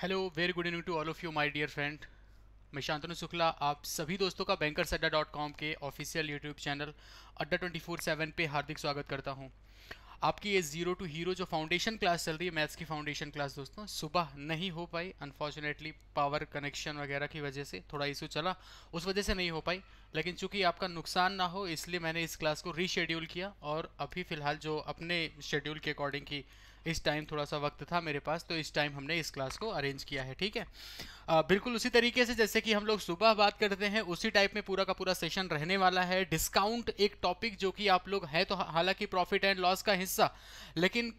Hello very good evening to all of you my dear friend मैं शांतनु शुक्ला आप सभी दोस्तों का बैंकर्स अड्डा डॉट कॉम के official YouTube channel Adda twenty four seven पर हार्दिक स्वागत करता हूँ आपकी ये जीरो टू हीरो जो फाउंडेशन क्लास चल रही है मैथ्स की फाउंडेशन क्लास दोस्तों सुबह नहीं हो पाई अनफॉर्चुनेटली पावर कनेक्शन वगैरह की वजह से थोड़ा इशू चला उस वजह से नहीं हो पाई लेकिन चूंकि आपका नुकसान ना हो इसलिए मैंने इस क्लास को रीशेड्यूल किया और अभी फ़िलहाल जो अपने शेड्यूल के अकॉर्डिंग की इस टाइम थोड़ा सा वक्त था मेरे पास तो इस टाइम हमने इस क्लास को अरेंज किया है ठीक है आ, बिल्कुल उसी तरीके से जैसे कि हम लोग सुबह बात करते हैं उसी टाइप में पूरा का पूरा सेशन रहने वाला है डिस्काउंट एक टॉपिक जो कि आप लोग है तो हालांकि प्रॉफिट एंड लॉस का हिस्सा लेकिन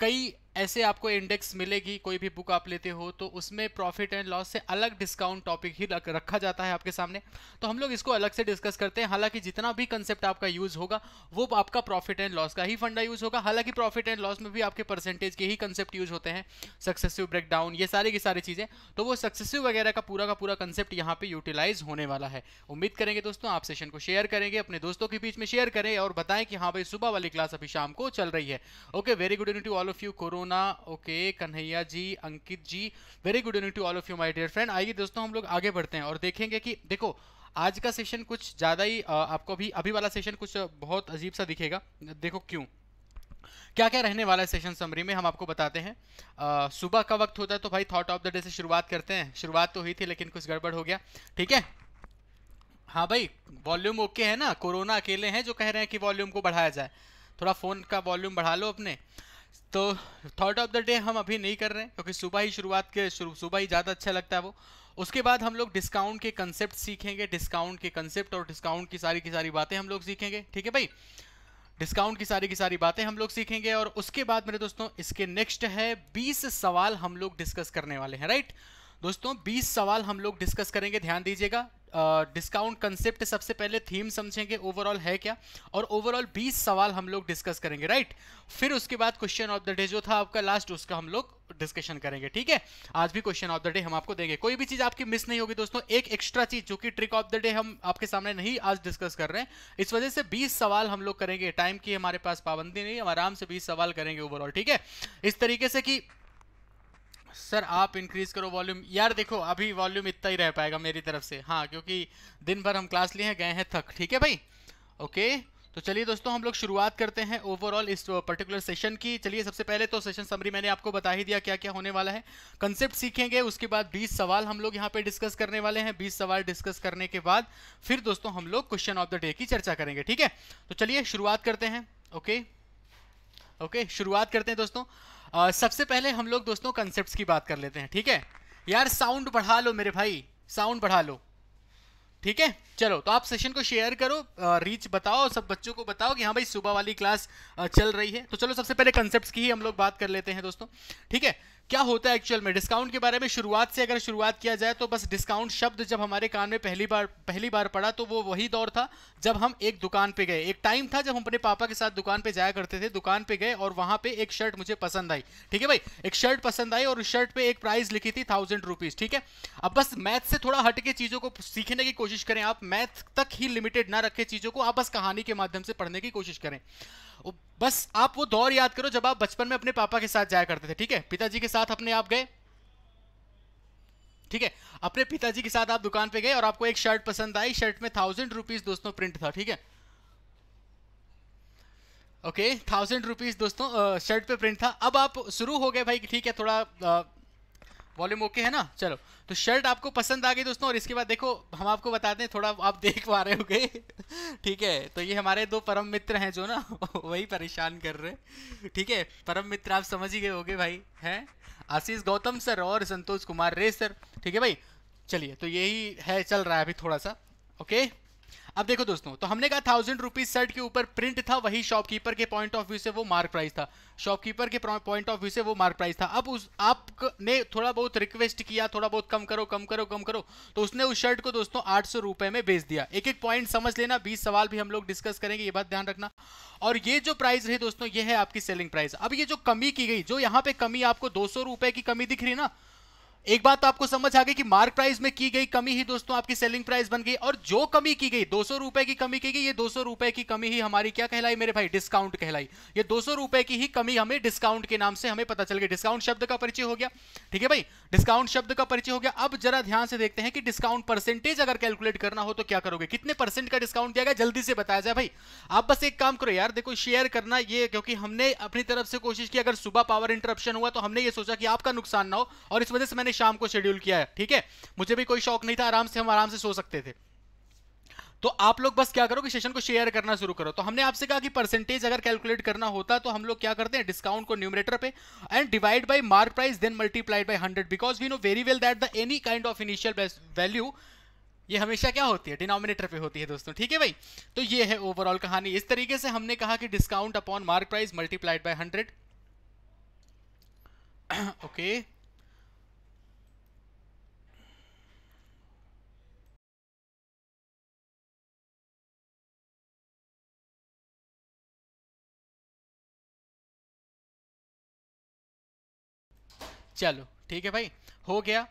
कई ऐसे आपको इंडेक्स मिलेगी कोई भी बुक आप लेते हो तो उसमें प्रॉफिट एंड लॉस से अलग डिस्काउंट टॉपिक ही रखा जाता है आपके सामने तो हम लोग इसको अलग से डिस्कस करते हैं हालांकि जितना भी कंसेप्ट आपका यूज़ होगा वो आपका प्रॉफिट एंड लॉस का ही फंडा यूज़ होगा हालांकि प्रॉफिट एंड लॉस में भी आपके परसेंटेज के ही कंसेप्ट यूज़ होते हैं सक्सेसिव ब्रेकडाउन ये सारी की सारी चीज़ें तो वो सक्सेसिव वगैरह का पूरा का पूरा कंसेप्ट यहाँ पे यूटिलाइज होने वाला है उम्मीद करेंगे दोस्तों आप सेशन को शेयर करेंगे अपने दोस्तों के बीच में शेयर करें और बताएं कि हाँ भाई सुबह वाली क्लास अभी शाम को चल रही है okay very good unity all of you कोरो Aruna okay Kanhaiya ji Ankit ji very good evening to all of you my dear friend आइए दोस्तों हम लोग आगे बढ़ते हैं और देखेंगे कि देखो आज का सेशन कुछ ज़्यादा ही आपको अभी अभी वाला सेशन कुछ बहुत अजीब सा दिखेगा देखो क्यों क्या क्या रहने वाला है सेशन समरी में हम आपको बताते हैं आ, सुबह का वक्त होता है तो भाई थॉट ऑफ द डे से शुरुआत करते हैं शुरुआत तो हुई थी लेकिन कुछ गड़बड़ हो गया ठीक है हाँ भाई वॉल्यूम ओके है ना कोरोना अकेले हैं जो कह रहे हैं कि वॉल्यूम को बढ़ाया जाए थोड़ा फ़ोन का वॉल्यूम बढ़ा लो अपने तो थॉट ऑफ द डे हम अभी नहीं कर रहे हैं क्योंकि सुबह ही शुरुआत के सुबह ही ज़्यादा अच्छा लगता है वो उसके बाद हम लोग डिस्काउंट के कंसेप्ट सीखेंगे डिस्काउंट के कंसेप्ट और डिस्काउंट की सारी की सारी बातें हम लोग सीखेंगे ठीक है भाई डिस्काउंट की सारी की सारी बातें हम लोग सीखेंगे और उसके बाद मेरे दोस्तों इसके नेक्स्ट है बीस सवाल हम लोग डिस्कस करने वाले हैं राइट दोस्तों 20 सवाल हम लोग डिस्कस करेंगे ध्यान दीजिएगा डिस्काउंट कंसेप्ट सबसे पहले थीम समझेंगे ओवरऑल है क्या और ओवरऑल 20 सवाल हम लोग डिस्कस करेंगे राइट फिर उसके बाद क्वेश्चन ऑफ द डे जो था आपका लास्ट उसका हम लोग डिस्कशन करेंगे ठीक है आज भी क्वेश्चन ऑफ द डे हम आपको देंगे कोई भी चीज आपकी मिस नहीं होगी दोस्तों एक एक्स्ट्रा चीज जो कि ट्रिक ऑफ द डे हम आपके सामने नहीं आज डिस्कस कर रहे हैं इस वजह से 20 सवाल हम लोग करेंगे टाइम की हमारे पास पाबंदी नहीं हम आराम से 20 सवाल करेंगे ओवरऑल ठीक है इस तरीके से कि सर आप इंक्रीज़ करो वॉल्यूम यार देखो अभी वॉल्यूम इतना ही रह पाएगा मेरी तरफ से हाँ क्योंकि दिन भर हम क्लास लिए हैं गए हैं थक ठीक है भाई ओके तो चलिए दोस्तों हम लोग शुरुआत करते हैं ओवरऑल इस पर्टिकुलर सेशन की चलिए सबसे पहले तो सेशन समरी मैंने आपको बता ही दिया क्या क्या होने वाला है कंसेप्ट सीखेंगे उसके बाद 20 सवाल हम लोग यहाँ पे डिस्कस करने वाले हैं 20 सवाल डिस्कस करने के बाद फिर दोस्तों हम लोग क्वेश्चन ऑफ द डे की चर्चा करेंगे ठीक है तो चलिए शुरुआत करते हैं ओके ओके शुरुआत करते हैं दोस्तों सबसे पहले हम लोग दोस्तों कंसेप्ट की बात कर लेते हैं ठीक है यार साउंड बढ़ा लो मेरे भाई साउंड बढ़ा लो ठीक है चलो तो आप सेशन को शेयर करो रीच बताओ सब बच्चों को बताओ कि हाँ भाई सुबह वाली क्लास चल रही है तो चलो सबसे पहले कंसेप्ट की ही हम लोग बात कर लेते हैं दोस्तों ठीक है क्या होता है एक्चुअल में डिस्काउंट के बारे में शुरुआत से अगर शुरुआत किया जाए तो बस डिस्काउंट शब्द जब हमारे कान में पहली बार पहली बार पड़ा तो वो वही दौर था जब हम एक दुकान पे गए एक टाइम था जब हम अपने पापा के साथ दुकान पे जाया करते थे दुकान पे गए और वहां पे एक शर्ट मुझे पसंद आई ठीक है भाई एक शर्ट पसंद आई और उस शर्ट पे एक प्राइस लिखी थी थाउजेंड रुपीज ठीक है अब बस मैथ से थोड़ा हटके चीजों को सीखने की कोशिश करें आप मैथ तक ही लिमिटेड ना रखें चीजों को आप बस कहानी के माध्यम से पढ़ने की कोशिश करें बस आप वो दौर याद करो जब आप बचपन में अपने पापा के साथ जाया करते थे ठीक है पिताजी के साथ अपने आप गए ठीक है अपने पिताजी के साथ आप दुकान पे गए और आपको एक शर्ट पसंद आई शर्ट में थाउजेंड रुपीज दोस्तों प्रिंट था ठीक है ओके थाउजेंड रुपीज दोस्तों शर्ट पे प्रिंट था अब आप शुरू हो गए भाई ठीक है थोड़ा वॉल्यूम ओके है ना चलो तो शर्ट आपको पसंद आ गई दोस्तों और इसके बाद देखो हम आपको बताते हैं थोड़ा आप देख पा रहे हो गए ठीक है तो ये हमारे दो परम मित्र हैं जो ना वही परेशान कर रहे ठीक है परम मित्र आप समझ ही गए हो भाई हैं आशीष गौतम सर और संतोष कुमार रे सर ठीक है भाई चलिए तो यही है चल रहा है अभी थोड़ा सा ओके अब देखो दोस्तों तो हमने कहा थाउजेंड रुपीज शर्ट के ऊपर प्रिंट था वही शॉपकीपर के पॉइंट ऑफ व्यू से वो मार्क प्राइस था शॉपकीपर के पॉइंट ऑफ व्यू से वो मार्क प्राइस था अब उस आपने थोड़ा बहुत रिक्वेस्ट किया थोड़ा बहुत कम करो कम करो कम करो तो उसने उस शर्ट को दोस्तों आठ सौ रुपए में बेच दिया एक एक पॉइंट समझ लेना बीस सवाल भी हम लोग डिस्कस करेंगे ये बात ध्यान रखना और ये जो प्राइस रही दोस्तों ये है आपकी सेलिंग प्राइस अब ये जो कमी की गई जो यहाँ पे कमी आपको दो सौ रुपए की कमी दिख रही ना एक बात तो आपको समझ आ गई कि मार्क प्राइस में की गई कमी ही दोस्तों आपकी सेलिंग प्राइस बन गई और जो कमी की गई दो सौ रुपए की कमी की गई ये दो सौ रुपए की कमी ही हमारी क्या कहलाई मेरे भाई डिस्काउंट कहलाई ये दो सौ रुपए की ही कमी हमें डिस्काउंट के नाम से हमें पता चल गया डिस्काउंट शब्द का परिचय हो गया ठीक है भाई डिस्काउंट शब्द का परिचय हो गया अब जरा ध्यान से देखते हैं कि डिस्काउंट परसेंटेज अगर कैलकुलेट करना हो तो क्या करोगे कितने परसेंट का डिस्काउंट दिया गया जल्दी से बताया जाए भाई आप बस एक काम करो यार देखो शेयर करना ये क्योंकि हमने अपनी तरफ से कोशिश की अगर सुबह पावर इंटरप्शन हुआ तो हमने ये सोचा कि आपका नुकसान ना हो और इस वजह से मैंने शाम को शेड्यूल किया है ठीक है मुझे भी कोई शौक नहीं था आराम से हम आराम से सो सकते थे तो आप लोग बस क्या करो कि सेशन को शेयर करना शुरू करो तो हमने आपसे कहा कि परसेंटेज अगर कैलकुलेट करना होता तो हम लोग क्या करते हैं डिस्काउंट को न्यूमरेटर पे and divide by mark price then multiplied by hundred because we know very well that the any kind of initial value ये हमेशा क्या होती है डिनोमिनेटर पे होती है दोस्तों ठीक है भाई तो ये है ओवरऑल कहानी इस तरीके से हमने कहा कि discount upon mark price multiplied by hundred okay चलो ठीक है भाई हो गया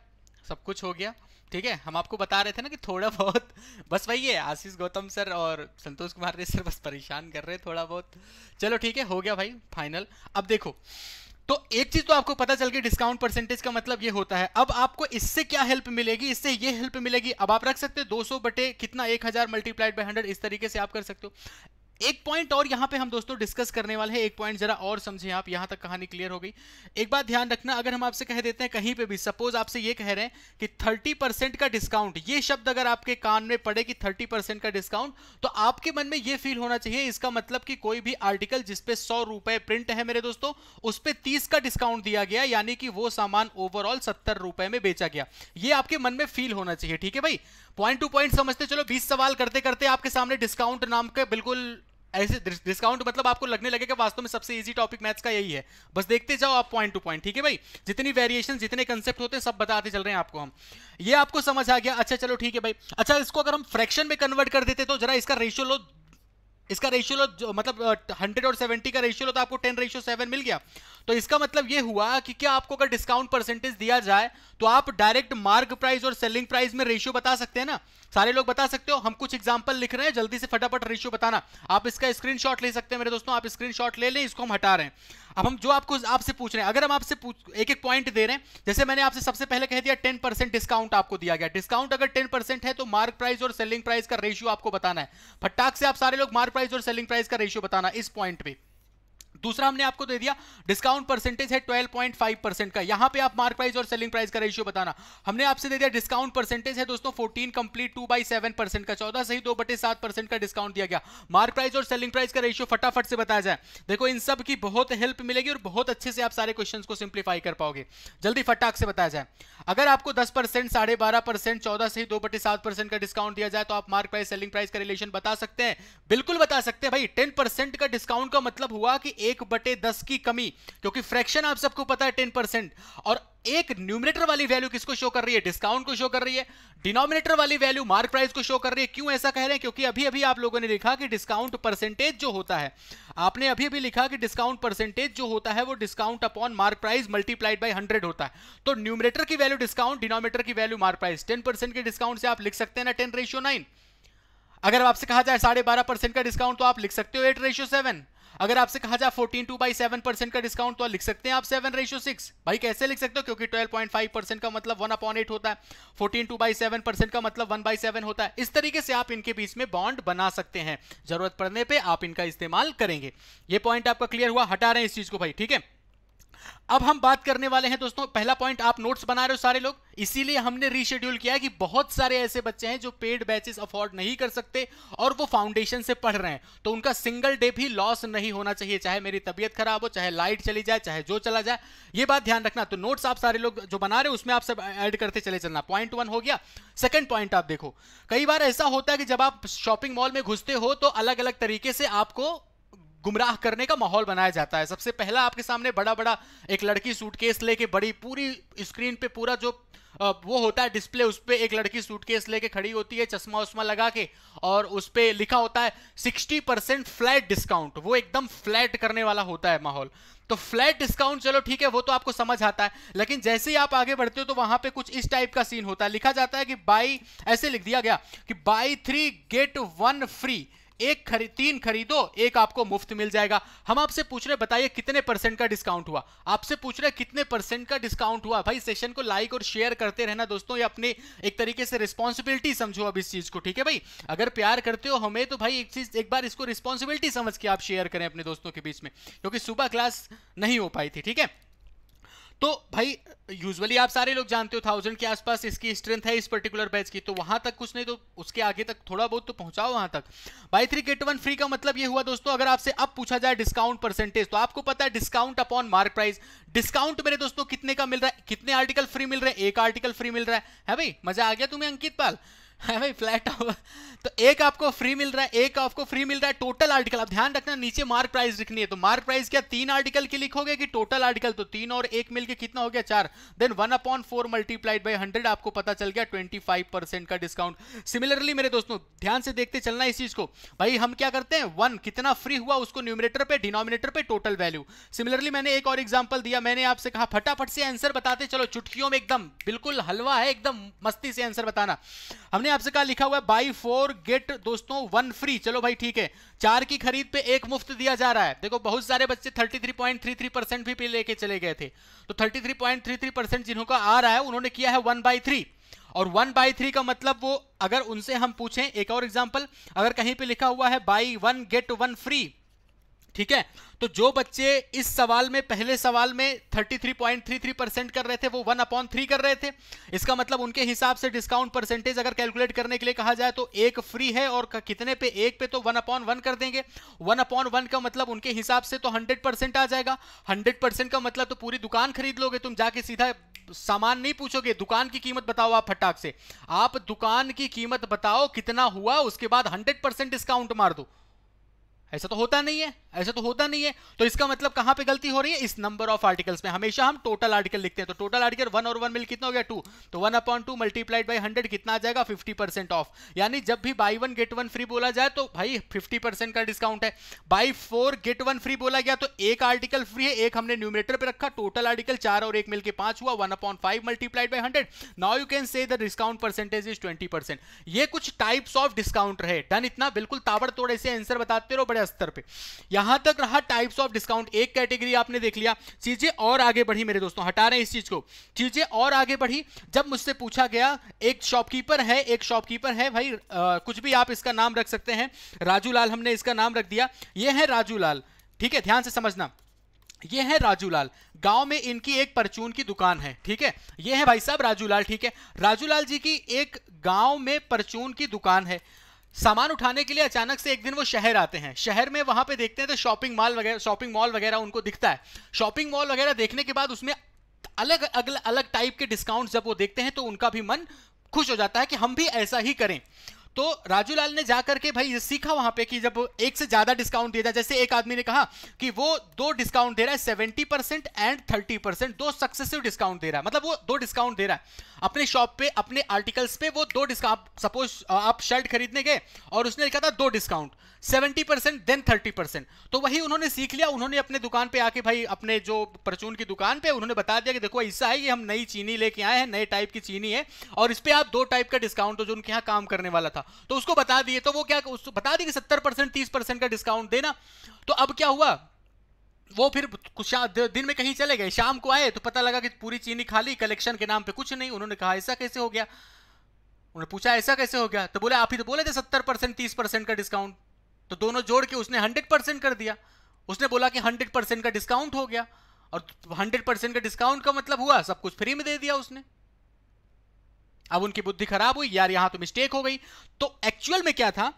सब कुछ हो गया ठीक है हम आपको बता रहे थे ना कि थोड़ा बहुत बस वही है आशीष गौतम सर और संतोष कुमार रे सर बस परेशान कर रहे हैं थोड़ा बहुत चलो ठीक है हो गया भाई फाइनल अब देखो तो एक चीज तो आपको पता चल गई डिस्काउंट परसेंटेज का मतलब ये होता है अब आपको इससे क्या हेल्प मिलेगी इससे ये हेल्प मिलेगी अब आप रख सकते हैं 200 बटे कितना 1000 मल्टीप्लाइड बाय 100 इस तरीके से आप कर सकते हो एक पॉइंट और यहां पे हम दोस्तों डिस्कस करने वाले हैं एक पॉइंट जरा और समझें आप यहां तक कहानी क्लियर हो गई एक बात ध्यान रखना अगर हम आपसे कह देते हैं कहीं पे भी सपोज आपसे ये कह रहे हैं कि 30 परसेंट का डिस्काउंट ये शब्द अगर आपके कान में पड़े कि 30 परसेंट का डिस्काउंट तो आपके मन में ये फील होना चाहिए इसका मतलब कि कोई भी आर्टिकल जिसपे सौ रुपए प्रिंट है मेरे दोस्तों उस पर तीस का डिस्काउंट दिया गया यानी कि वो सामान ओवरऑल सत्तर रुपए में बेचा गया ये आपके मन में फील होना चाहिए ठीक है भाई पॉइंट टू पॉइंट समझते चलो बीस सवाल करते करते आपके सामने डिस्काउंट नाम के बिल्कुल ऐसे डिस्काउंट मतलब आपको लगने लगे कि वास्तव में सबसे इजी टॉपिक मैथ्स का यही है बस देखते जाओ आप पॉइंट टू पॉइंट ठीक है भाई जितनी वेरिएशन जितने कंसेप्ट होते हैं सब बताते चल रहे हैं आपको हम ये आपको समझ आ गया अच्छा चलो ठीक है भाई अच्छा इसको अगर हम फ्रैक्शन में कन्वर्ट कर देते तो जरा इसका रेशियो लो इसका रेशियो लो मतलब हंड्रेड और सेवेंटी का रेशियो लो तो आपको टेन रेशियो सेवन मिल गया तो इसका मतलब ये हुआ कि क्या आपको अगर डिस्काउंट परसेंटेज दिया जाए तो आप डायरेक्ट मार्क प्राइस और सेलिंग प्राइस में रेशियो बता सकते हैं ना सारे लोग बता सकते हो हम कुछ एग्जाम्पल लिख रहे हैं जल्दी से फटाफट रेशियो बताना आप इसका स्क्रीन ले सकते हैं मेरे दोस्तों आप स्क्रीन ले लें इसको हम हटा रहे हैं अब हम जो आपको आपसे पूछ रहे हैं अगर हम आपसे एक एक पॉइंट दे रहे हैं जैसे मैंने आपसे सबसे पहले कह दिया टेन परसेंट डिस्काउंट आपको दिया गया डिस्काउंट अगर टेन परसेंट है तो मार्क प्राइस और सेलिंग प्राइस का रेशियो आपको बताना है फटाक से आप सारे लोग मार्क प्राइस और सेलिंग प्राइस का रेशियो बताना इस पॉइंट पे दूसरा हमने आपको दे दिया डिस्काउंट परसेंटेज है 12.5 परसेंट का यहां पे आप मार्क प्राइस और सेलिंग प्राइस का रेशियो बताना हमने आपसे दे दिया डिस्काउंट परसेंटेज है दोस्तों 14 कंप्लीट 2 बाई सेवन परसेंट का 14 सही दो बटे सात परसेंट का डिस्काउंट दिया गया मार्क प्राइस और सेलिंग प्राइस का रेशियो फटाफट से बताया जाए देखो इन सब की बहुत हेल्प मिलेगी और बहुत अच्छे से आप सारे क्वेश्चन को सिंप्लीफाई कर पाओगे जल्दी फटाक से बताया जाए अगर आपको दस परसेंट साढ़े बारह परसेंट चौदह से ही दो बटे सात परसेंट का डिस्काउंट दिया जाए तो आप मार्क प्राइस सेलिंग प्राइस का रिलेशन बता सकते हैं बिल्कुल बता सकते हैं भाई टेन परसेंट का डिस्काउंट का मतलब हुआ कि एक बटे दस की कमी क्योंकि फ्रैक्शन आप सबको पता है टेन परसेंट और एक न्यूमिनेटर वाली वैल्यू किसको शो कर रही है डिस्काउंट को शो कर रही है डिनोमिनेटर वाली वैल्यू मार्क प्राइस को शो कर रही है क्यों ऐसा कह रहे हैं क्योंकि अभी अभी आप लोगों ने लिखा कि डिस्काउंट परसेंटेज जो होता है आपने अभी अभी लिखा कि डिस्काउंट परसेंटेज जो होता है वो discount upon mark price multiplied by hundred होता है तो न्यूमिनेटर की वैल्यू डिस्काउंट डिनोमिनेटर की वैल्यू मार्क प्राइस टेन के डिस्काउंट से आप लिख सकते हैं ना टेन रेशियो नाइन अगर आपसे कहा जाए साढ़े बारह परसेंट का डिस्काउंट तो आप लिख सकते हो एट रेशियो सेवन अगर आपसे कहा जाए fourteen two by seven percent का डिस्काउंट तो लिख सकते हैं आप सेवन रेशियो सिक्स भाई कैसे लिख सकते हो क्योंकि ट्वेल्व पॉइंट फाइव परसेंट का मतलब वन अपॉन एट होता है fourteen two by seven percent का मतलब वन बाई सेवन होता है इस तरीके से आप इनके बीच में बॉन्ड बना सकते हैं जरूरत पड़ने पर आप इनका इस्तेमाल करेंगे ये पॉइंट आपका क्लियर हुआ हटा रहे हैं इस चीज को भाई ठीक है अब हम बात करने वाले हैं दोस्तों पहला पॉइंट आप नोट्स बना रहे हो सारे लोग इसीलिए हमने रीशेड्यूल किया कि बहुत सारे ऐसे बच्चे हैं जो पेड बैचेस अफोर्ड नहीं कर सकते और वो फाउंडेशन से पढ़ रहे हैं तो उनका सिंगल डे भी लॉस नहीं होना चाहिए चाहे मेरी तबियत खराब हो चाहे लाइट चली जाए चाहे जो चला जाए ये बात ध्यान रखना तो नोट्स आप सारे लोग जो बना रहे हो उसमें आप सब ऐड करते चले चलना पॉइंट वन हो गया सेकेंड पॉइंट आप देखो कई बार ऐसा होता है कि जब आप शॉपिंग मॉल में घुसते हो तो अलग अलग तरीके से आपको गुमराह करने का माहौल बनाया जाता है सबसे पहला आपके सामने बड़ा बड़ा एक लड़की सूटकेस लेके बड़ी पूरी स्क्रीन पे पूरा जो वो होता है डिस्प्ले उस पर एक लड़की सूटकेस लेके खड़ी होती है चश्मा उश्मा लगा के और उस पर लिखा होता है 60 परसेंट फ्लैट डिस्काउंट वो एकदम फ्लैट करने वाला होता है माहौल तो फ्लैट डिस्काउंट चलो ठीक है वो तो आपको समझ आता है लेकिन जैसे ही आप आगे बढ़ते हो तो वहां पे कुछ इस टाइप का सीन होता है लिखा जाता है कि बाई ऐसे लिख दिया गया कि buy three get one free एक खरीद तीन खरीदो एक आपको मुफ्त मिल जाएगा हम आपसे पूछ रहे बताइए कितने परसेंट का डिस्काउंट हुआ आपसे पूछ रहे कितने परसेंट का डिस्काउंट हुआ भाई सेशन को लाइक और शेयर करते रहना दोस्तों ये अपनी एक तरीके से रिस्पॉन्सिबिलिटी समझो अब इस चीज को ठीक है भाई अगर प्यार करते हो हमें तो भाई एक चीज एक बार इसको रिस्पॉन्सिबिलिटी समझ के आप शेयर करें अपने दोस्तों के बीच में क्योंकि सुबह क्लास नहीं हो पाई थी ठीक है तो भाई यूजुअली आप सारे लोग जानते हो थाउजेंड के आसपास इसकी स्ट्रेंथ है इस पर्टिकुलर बैच की तो वहां तक कुछ नहीं तो उसके आगे तक थोड़ा बहुत तो पहुंचाओ वहां तक buy three get one free का मतलब ये हुआ दोस्तों अगर आपसे अब पूछा जाए डिस्काउंट परसेंटेज तो आपको पता है discount upon mark price discount मेरे दोस्तों कितने का मिल रहा है कितने आर्टिकल फ्री मिल रहे हैं एक आर्टिकल फ्री मिल रहा है, है भाई मजा आ गया तुम्हें अंकित पाल है भाई फ्लैट तो एक आपको फ्री मिल रहा है एक आपको फ्री मिल रहा है टोटल आर्टिकल आप ध्यान रखना नीचे मार्क प्राइस लिखनी है तो मार्क प्राइस क्या तीन आर्टिकल की लिखोगे कि टोटल आर्टिकल तो तीन और एक मिलकर कितना हो गया चार then one upon four multiplied by hundred आपको पता चल गया ट्वेंटी फाइव परसेंट का डिस्काउंट सिमिलरली मेरे दोस्तों ध्यान से देखते चलना इस चीज को भाई हम क्या करते हैं वन कितना फ्री हुआ उसको न्यूमिनेटर पे डिनोमिनेटर पे टोटल वैल्यू सिमिलरली मैंने एक और एग्जाम्पल दिया मैंने आपसे कहा फटाफट से आंसर बताते चलो चुटकियों में एकदम बिल्कुल हलवा है एकदम मस्ती से आंसर बताना हमने मैंने आपसे कहा लिखा हुआ है बाई फोर गेट दोस्तों वन फ्री चलो भाई ठीक है चार की खरीद पे एक मुफ्त दिया जा रहा है देखो बहुत सारे बच्चे 33.33 परसेंट भी लेके चले गए थे तो 33.33 परसेंट जिन्हों का आ रहा है उन्होंने किया है वन बाई थ्री और वन बाई थ्री का मतलब वो अगर उनसे हम पूछें एक और एग्जाम्पल अगर कहीं पर लिखा हुआ है buy one get one free ठीक है तो जो बच्चे इस सवाल में पहले सवाल में 33.33 परसेंट कर रहे थे वो वन अपॉन थ्री कर रहे थे इसका मतलब उनके हिसाब से डिस्काउंट परसेंटेज अगर कैलकुलेट करने के लिए कहा जाए तो एक फ्री है और कितने पे एक पे तो वन अपॉन वन कर देंगे वन अपॉन वन का मतलब उनके हिसाब से तो हंड्रेड परसेंट आ जाएगा हंड्रेड परसेंट का मतलब तो पूरी दुकान खरीद लोगे तुम जाके सीधा सामान नहीं पूछोगे दुकान की कीमत बताओ आप फटाक से आप दुकान की कीमत बताओ कितना हुआ उसके बाद हंड्रेड परसेंट डिस्काउंट मार दो ऐसा तो होता नहीं है ऐसा तो होता नहीं है तो इसका मतलब कहां पे गलती हो रही है इस नंबर ऑफ आर्टिकल्स में हमेशा हम टोटल आर्टिकल लिखते हैं तो टोटल आर्टिकल वन और वन मिल कितना हो गया टू तो one upon two multiplied by hundred कितना आ जाएगा फिफ्टी परसेंट ऑफ यानी जब भी buy one get one free बोला जाए तो भाई फिफ्टी परसेंट का डिस्काउंट है buy four get one free बोला गया तो एक आर्टिकल फ्री है एक हमने न्यूमिनेटर पर रखा टोटल आर्टिकल चार और एक मिलकर पांच हुआ one upon five multiplied by hundred now you can say the discount percentage is twenty percent ये कुछ टाइप्स ऑफ डिस्काउंट रहे डन इतना बिल्कुल ताबड़ तोड़े से आंसर बताते रहो बड़े बड़े स्तर पे यहां तक रहा टाइप्स ऑफ डिस्काउंट एक कैटेगरी आपने देख लिया चीजें और आगे बढ़ी मेरे दोस्तों हटा रहे हैं इस चीज को चीजें और आगे बढ़ी जब मुझसे पूछा गया एक शॉपकीपर है एक शॉपकीपर है भाई आ, कुछ भी आप इसका नाम रख सकते हैं राजू लाल हमने इसका नाम रख दिया ये है राजू लाल ठीक है ध्यान से समझना ये है राजू लाल गांव में इनकी एक परचून की दुकान है ठीक है ये है भाई साहब राजू लाल ठीक है राजू लाल जी की एक गांव में परचून की दुकान है सामान उठाने के लिए अचानक से एक दिन वो शहर आते हैं शहर में वहां पे देखते हैं तो शॉपिंग मॉल वगैरह शॉपिंग मॉल वगैरह उनको दिखता है शॉपिंग मॉल वगैरह देखने के बाद उसमें अलग अलग अलग टाइप के डिस्काउंट जब वो देखते हैं तो उनका भी मन खुश हो जाता है कि हम भी ऐसा ही करें तो राजू लाल ने जाकर के भाई सीखा वहां पे कि जब एक से ज्यादा डिस्काउंट दिया जाए जैसे एक आदमी ने कहा कि वो दो डिस्काउंट दे रहा है seventy percent and thirty percent दो सक्सेसिव डिस्काउंट दे रहा है मतलब वो दो डिस्काउंट दे रहा है अपने शॉप पे अपने आर्टिकल्स पे वो दो डिस्काउंट सपोज आप शर्ट खरीदने गए और उसने लिखा था दो discount seventy percent then thirty percent तो वही उन्होंने सीख लिया उन्होंने अपने दुकान पे आके भाई अपने जो परचून की दुकान पे उन्होंने बता दिया कि देखो ऐसा है ये हम नई चीनी लेके आए हैं नए टाइप की चीनी है और इस पर आप दो टाइप का डिस्काउंट जो उनके यहाँ काम करने वाला था तो उसको बता दिए तो वो क्या उसको बता दिए कि सत्तर परसेंट तीस परसेंट का डिस्काउंट देना तो अब क्या हुआ वो फिर कुछ दिन में कहीं चले गए शाम को आए तो पता लगा कि पूरी चीनी खाली कलेक्शन के नाम पे कुछ नहीं उन्होंने कहा ऐसा कैसे हो गया उन्होंने पूछा ऐसा कैसे हो गया तो बोले आप ही तो बोले थे सत्तर परसेंट तीस परसेंट का डिस्काउंट तो दोनों जोड़ के उसने हंड्रेड परसेंट कर दिया उसने बोला कि हंड्रेड परसेंट का डिस्काउंट हो गया और हंड्रेड परसेंट का डिस्काउंट का मतलब हुआ सब कुछ फ्री में दे दिया उसने अब उनकी बुद्धि खराब हुई यार यहां तो मिस्टेक हो गई तो एक्चुअल में क्या था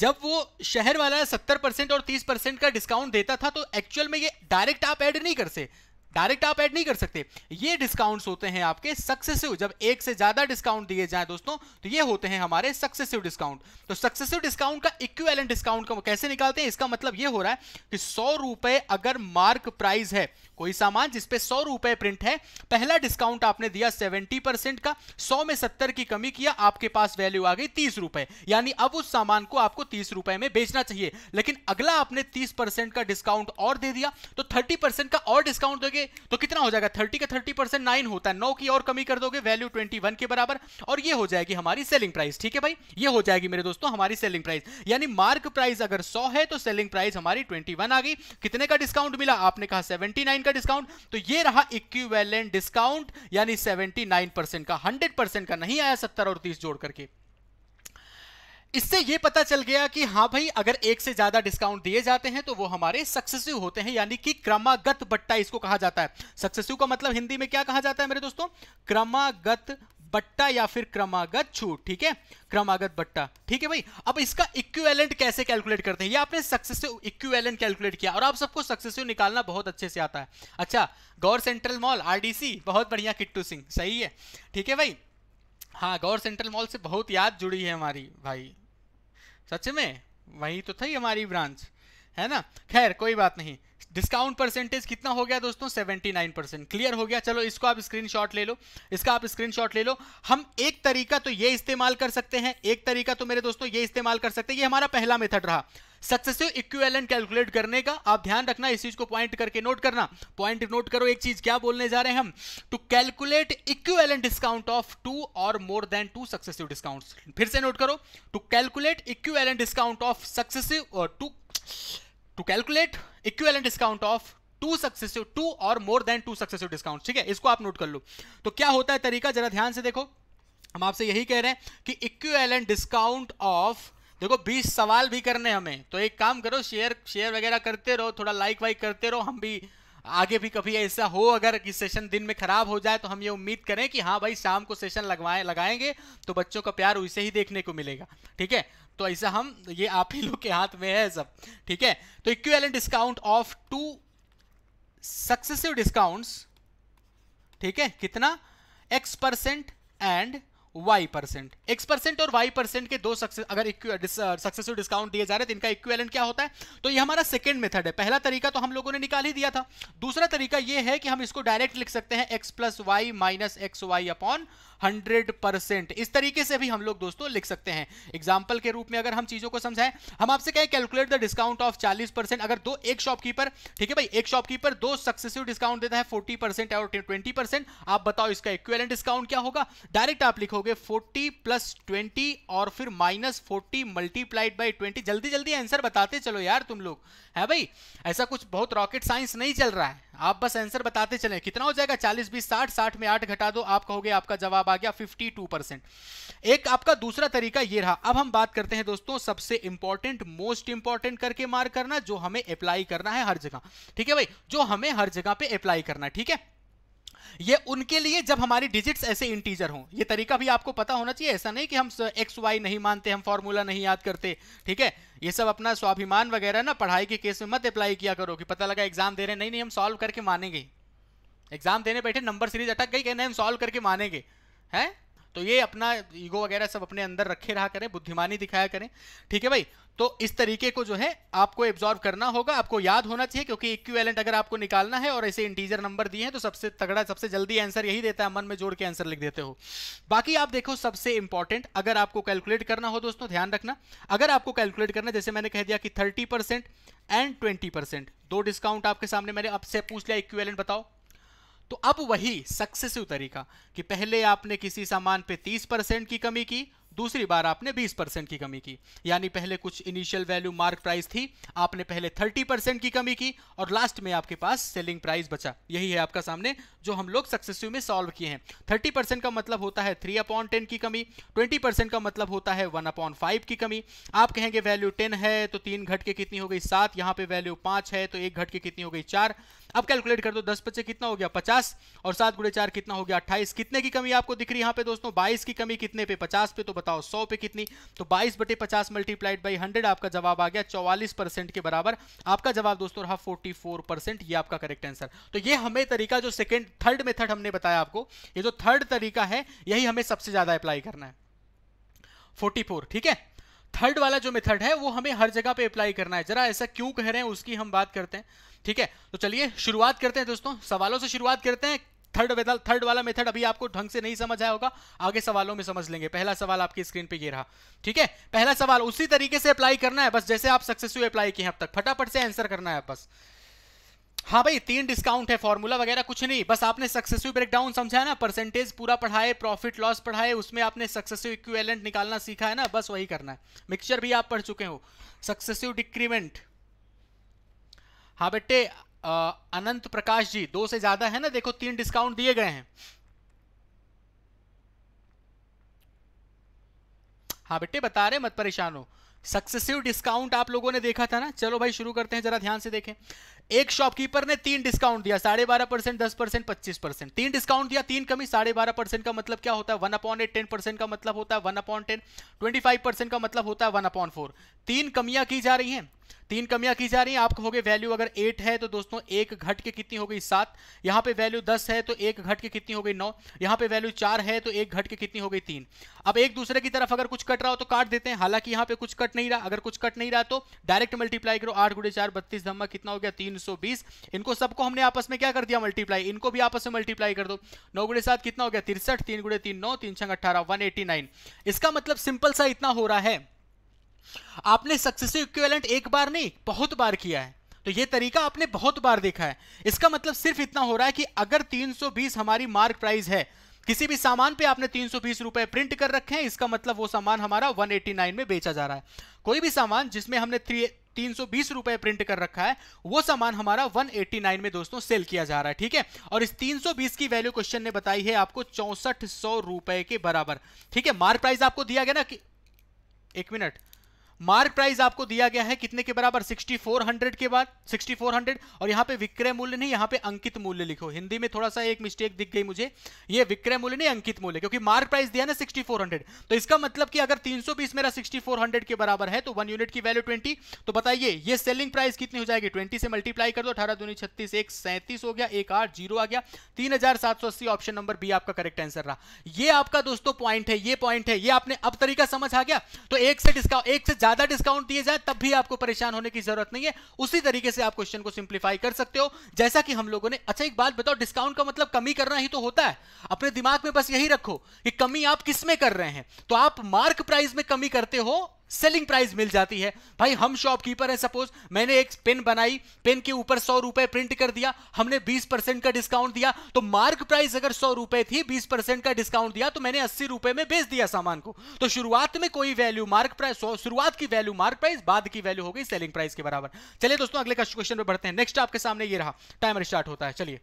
जब वो शहर वाला सत्तर परसेंट और तीस परसेंट का डिस्काउंट देता था तो एक्चुअल में ये डायरेक्ट आप ऐड नहीं करते डायरेक्ट आप ऐड नहीं कर सकते ये डिस्काउंट्स होते हैं आपके सक्सेसिव जब एक से ज्यादा डिस्काउंट दिए जाए दोस्तों तो ये होते हैं हमारे सक्सेसिव डिस्काउंट तो सक्सेसिव डिस्काउंट का इक्विवेलेंट डिस्काउंट का कैसे निकालते हैं इसका मतलब ये हो रहा है कि सौ रुपए अगर मार्क प्राइस है कोई सामान जिसपे सौ रुपए प्रिंट है पहला डिस्काउंट आपने दिया सेवेंटी परसेंट का सौ में सत्तर की कमी किया आपके पास वैल्यू आ गई तीस रुपए यानी अब उस सामान को आपको तीस रुपए में बेचना चाहिए लेकिन अगला आपने तीस परसेंट का डिस्काउंट और दे दिया तो थर्टी परसेंट का और डिस्काउंट दोगे तो कितना हो जाएगा थर्टी का थर्टी परसेंट नाइन होता है नौ की और कमी कर दोगे वैल्यू ट्वेंटी के बराबर और यह हो जाएगी हमारी सेलिंग प्राइस ठीक है भाई ये हो जाएगी मेरे दोस्तों हमारी सेलिंग प्राइस यानी मार्क प्राइस अगर सौ है तो सेलिंग प्राइस हमारी ट्वेंटी आ गई कितने का डिस्काउंट मिला आपने कहा सेवेंटी का का डिस्काउंट तो ये रहा इक्वेलेंट डिस्काउंट यानी 79 परसेंट का 100 परसेंट का नहीं आया सत्तर और तीस जोड़ करके इससे ये पता चल गया कि हाँ भाई अगर एक से ज्यादा डिस्काउंट दिए जाते हैं तो वो हमारे सक्सेसिव होते हैं यानी कि क्रमागत बट्टा इसको कहा जाता है सक्सेसिव का मतलब हिंदी में क्या कहा जाता है मेरे दोस्तों क्रमागत बट्टा या फिर क्रमागत छूट ठीक है क्रमागत बट्टा ठीक है भाई अब इसका इक्विवेलेंट कैसे कैलकुलेट करते हैं ये आपने सक्सेसिव इक्विवेलेंट कैलकुलेट किया और आप सबको सक्सेसिव निकालना बहुत अच्छे से आता है अच्छा गौर सेंट्रल मॉल आरडीसी बहुत बढ़िया किट्टू सिंह सही है ठीक है भाई हाँ गौर सेंट्रल मॉल से बहुत याद जुड़ी है हमारी भाई सच में वही तो थी हमारी ब्रांच है ना खैर कोई बात नहीं डिस्काउंट परसेंटेज कितना हो गया दोस्तों 79 परसेंट क्लियर हो गया चलो इसको आप स्क्रीनशॉट ले लो इसका आप स्क्रीनशॉट ले लो हम एक तरीका तो ये इस्तेमाल कर सकते हैं एक तरीका तो मेरे दोस्तों ये इस्तेमाल कर सकते हैं ये हमारा पहला मेथड रहा सक्सेसिव इक्वेलेंट कैलकुलेट करने का आप ध्यान रखना इस चीज को पॉइंट करके नोट करना पॉइंट नोट करो एक चीज क्या बोलने जा रहे हैं हम to calculate equivalent discount of two और more than two successive discount फिर से नोट करो to calculate equivalent discount of successive two to calculate equivalent discount of two successive two और more than two successive discount ठीक है इसको आप note कर लो तो क्या होता है तरीका जरा ध्यान से देखो हम आपसे यही कह रहे हैं कि इक्वेलेंट डिस्काउंट ऑफ देखो 20 सवाल भी करने हमें तो एक काम करो शेयर शेयर वगैरह करते रहो थोड़ा लाइक वाइक करते रहो हम भी आगे भी कभी ऐसा हो अगर कि सेशन दिन में खराब हो जाए तो हम ये उम्मीद करें कि हाँ भाई शाम को सेशन लगवाए लगाएंगे तो बच्चों का प्यार उसे ही देखने को मिलेगा ठीक है तो ऐसा हम ये आप ही लोग के हाथ में है सब ठीक है तो equivalent discount of two successive discounts ठीक है कितना X percent and Y percent X percent और वाई परसेंट के दो सक्सेस अगर सक्सेसिव डिस्काउंट uh, दिए जा रहे हैं तो इनका इक्वेलेंट क्या होता है तो ये हमारा सेकेंड मेथड है पहला तरीका तो हम लोगों ने निकाल ही दिया था दूसरा तरीका ये है कि हम इसको डायरेक्ट लिख सकते हैं X plus Y minus X Y upon hundred percent इस तरीके से भी हम लोग दोस्तों लिख सकते हैं एग्जाम्पल के रूप में अगर हम चीजों को समझाएं हम आपसे कहें कैलकुलेट द डिस्काउंट ऑफ चालीस परसेंट अगर दो एक शॉपकीपर ठीक है भाई एक शॉपकीपर दो सक्सेसिव डिस्काउंट देता है फोर्टी परसेंट और ट्वेंटी परसेंट आप बताओ इसका इक्वेलेंट डिस्काउंट क्या होगा डायरेक्ट आप लिखोगे हो 40 प्लस ट्वेंटी और फिर minus forty multiplied by twenty जल्दी जल्दी आंसर बताते चलो यार तुम लोग है भाई ऐसा कुछ बहुत रॉकेट साइंस नहीं चल रहा है आप बस आंसर बताते चले कितना हो जाएगा 40 बीस 60 साठ में 8 घटा दो आप कहोगे आपका जवाब आ गया फिफ्टी टू परसेंट एक आपका दूसरा तरीका ये रहा अब हम बात करते हैं दोस्तों सबसे इंपॉर्टेंट मोस्ट इंपॉर्टेंट करके मार्क करना जो हमें अप्लाई करना है हर जगह ठीक है भाई जो हमें हर जगह पे अप्लाई करना ठीक है थीके? ये उनके लिए जब हमारी डिजिट्स ऐसे इंटीजर हों ये तरीका भी आपको पता होना चाहिए ऐसा नहीं कि हम एक्स वाई नहीं मानते हम फॉर्मूला नहीं याद करते ठीक है ये सब अपना स्वाभिमान वगैरह ना पढ़ाई के केस में मत अप्लाई किया करो कि पता लगा एग्जाम दे रहे नहीं नहीं हम सॉल्व करके मानेंगे एग्जाम देने बैठे नंबर सीरीज अटक गई कहने हम सॉल्व करके मानेंगे हैं तो ये अपना ईगो वगैरह सब अपने अंदर रखे रहा करें बुद्धिमानी दिखाया करें ठीक है भाई तो इस तरीके को जो है आपको एब्जॉर्व करना होगा आपको याद होना चाहिए क्योंकि इक्विवेलेंट अगर आपको निकालना है और ऐसे इंटीजर नंबर दिए हैं तो सबसे तगड़ा सबसे जल्दी आंसर यही देता है मन में जोड़ के आंसर लिख देते हो बाकी आप देखो सबसे इंपॉर्टेंट अगर आपको कैलकुलेट करना हो दोस्तों ध्यान रखना अगर आपको कैलकुलेट करना जैसे मैंने कह दिया कि थर्टी एंड ट्वेंटी दो डिस्काउंट आपके सामने मैंने आपसे पूछ लिया इक्वेलेंट बताओ तो अब वही सक्सेसिव तरीका कि पहले आपने किसी सामान पे 30 परसेंट की कमी की दूसरी बार आपने 20 परसेंट की कमी की यानी पहले कुछ इनिशियल वैल्यू मार्क प्राइस थी आपने पहले 30 परसेंट की कमी की और लास्ट में आपके पास सेलिंग प्राइस बचा यही है आपका सामने जो हम लोग सक्सेसिव में सॉल्व किए हैं 30 परसेंट का मतलब होता है 3 अपॉन टेन की कमी 20 परसेंट का मतलब होता है 1 अपॉन फाइव की कमी आप कहेंगे वैल्यू टेन है तो तीन घट के कितनी हो गई सात यहाँ पे वैल्यू पाँच है तो एक घट के कितनी हो गई चार अब कैलकुलेट कर दो दस पच्चे कितना हो गया पचास और सात गुड़े चार कितना हो गया अट्ठाईस कितने की कमी आपको दिख रही यहाँ पे दोस्तों बाईस की कमी कितने पे पचास पे तो बताओ सौ पे कितनी तो बाईस बटे पचास मल्टीप्लाइड बाई हंड्रेड आपका जवाब आ गया चौवालीस परसेंट के बराबर आपका जवाब दोस्तों रहा फोर्टी फोर परसेंट ये आपका करेक्ट आंसर तो ये हमें तरीका जो सेकेंड थर्ड मेथड हमने बताया आपको ये जो थर्ड तरीका है यही हमें सबसे ज्यादा अप्लाई करना है फोर ठीक है थर्ड वाला जो मेथड है वो हमें हर जगह पे अप्लाई करना है जरा ऐसा क्यों कह रहे हैं उसकी हम बात करते हैं ठीक है तो चलिए शुरुआत करते हैं दोस्तों सवालों से शुरुआत करते हैं थर्ड वेदल थर्ड वाला मेथड अभी आपको ढंग से नहीं समझ आया होगा आगे सवालों में समझ लेंगे पहला सवाल आपकी स्क्रीन पे ये रहा ठीक है पहला सवाल उसी तरीके से अप्लाई करना है बस जैसे आप सक्सेसफुल अप्लाई किए हैं अब तक फटाफट से आंसर करना है बस हाँ भाई तीन डिस्काउंट है फॉर्मूला वगैरह कुछ नहीं बस आपने सक्सेसिव ब्रेकडाउन समझा ना परसेंटेज पूरा पढ़ाए प्रॉफिट लॉस पढ़ाए उसमें आपने सक्सेसिव इक्विवेलेंट निकालना सीखा है ना बस वही करना है मिक्सचर भी आप पढ़ चुके हो सक्सेसिव डिक्रीमेंट हाँ बेटे अनंत प्रकाश जी दो से ज्यादा है ना देखो तीन डिस्काउंट दिए गए हैं हाँ बेटे बता रहे मत परेशान हो सक्सेसिव डिस्काउंट आप लोगों ने देखा था ना चलो भाई शुरू करते हैं जरा ध्यान से देखें एक शॉपकीपर ने तीन डिस्काउंट दिया साढ़े बारह परसेंट दस परसेंट पच्चीस परसेंट तीन डिस्काउंट दिया तीन कमी साढ़े बारह परसेंट का मतलब क्या होता है one upon eight ten percent का मतलब होता है one upon ten twenty five percent का मतलब होता है वन अपॉन फोर तीन कमियां की जा रही हैं तीन कमियां की जा रही हैं आप कहोगे वैल्यू अगर एट है तो दोस्तों एक घट के कितनी हो गई सात यहाँ पे वैल्यू दस है तो एक घट के कितनी हो गई नौ यहाँ पे वैल्यू चार है तो एक घट के कितनी हो गई तीन अब एक दूसरे की तरफ अगर कुछ कट रहा हो तो काट देते हैं हालांकि यहाँ पे कुछ कट नहीं रहा अगर कुछ कट नहीं रहा तो डायरेक्ट मल्टीप्लाई करो आठ गुड़े चार बत्तीस धम्मा कितना हो गया तीन 320 इनको सबको हमने आपस में क्या कर दिया मल्टीप्लाई इनको भी आपस में मल्टीप्लाई कर दो नौ गुड़े सात कितना हो गया तिरसठ तीन गुड़े तीन नौ तीन छंग अट्ठारह वन एटी नाइन इसका मतलब सिंपल सा इतना हो रहा है आपने सक्सेसिव इक्विवेलेंट एक बार नहीं बहुत बार किया है तो ये तरीका आपने बहुत बार देखा है इसका मतलब सिर्फ इतना हो रहा है कि अगर 320 हमारी मार्क प्राइस है किसी भी सामान पे आपने तीन सौ प्रिंट कर रखे हैं इसका मतलब वो सामान हमारा 189 में बेचा जा रहा है कोई भी सामान जिसमें हमने थ्री तीन सौ बीस रुपए प्रिंट कर रखा है वो सामान हमारा 189 में दोस्तों सेल किया जा रहा है ठीक है और इस 320 की वैल्यू क्वेश्चन ने बताई है आपको चौसठ सौ रुपए के बराबर ठीक है मार्क प्राइस आपको दिया गया ना कि एक मिनट मार्क प्राइस आपको दिया गया है कितने के बराबर 6400 के बाद 6400 और यहां पे विक्रय मूल्य नहीं यहां पे अंकित मूल्य लिखो हिंदी में थोड़ा सा एक मिस्टेक दिख गई मुझे ये विक्रय मूल्य नहीं अंकित मूल्य क्योंकि मार्क प्राइस दिया ना 6400 तो इसका मतलब कि अगर 320 मेरा 6400 के बराबर है तो वन यूनिट की वैल्यू ट्वेंटी तो बताइए ये सेलिंग प्राइस कितनी हो जाएगी ट्वेंटी से मल्टीप्लाई कर दो अठारह दूनी छत्तीस एक सैंतीस हो गया एक आठ जीरो आ गया तीन ऑप्शन नंबर बी आपका करेक्ट आंसर रहा ये आपका दोस्तों पॉइंट है ये पॉइंट है ये आपने अब तरीका समझ आ गया तो एक से डिस्काउंट एक से ज्यादा डिस्काउंट दिए जाए तब भी आपको परेशान होने की जरूरत नहीं है उसी तरीके से आप क्वेश्चन को सिंप्लीफाई कर सकते हो जैसा कि हम लोगों ने अच्छा एक बात बताओ डिस्काउंट का मतलब कमी करना ही तो होता है अपने दिमाग में बस यही रखो कि कमी आप किसमें कर रहे हैं तो आप मार्क प्राइस में कमी करते हो सेलिंग प्राइस मिल जाती है भाई हम शॉपकीपर हैं सपोज मैंने एक पेन बनाई पेन के ऊपर सौ रुपए प्रिंट कर दिया हमने बीस परसेंट का डिस्काउंट दिया तो मार्क प्राइस अगर सौ रुपए थी बीस परसेंट का डिस्काउंट दिया तो मैंने अस्सी रुपए में बेच दिया सामान को तो शुरुआत में कोई वैल्यू मार्क प्राइस शुरुआत की वैल्यू मार्क प्राइस बाद की वैल्यू हो गई सेलिंग प्राइस के बराबर चलिए दोस्तों अगले क्वेश्चन पर बढ़ते हैं नेक्स्ट आपके सामने ये रहा टाइमर स्टार्ट होता है चलिए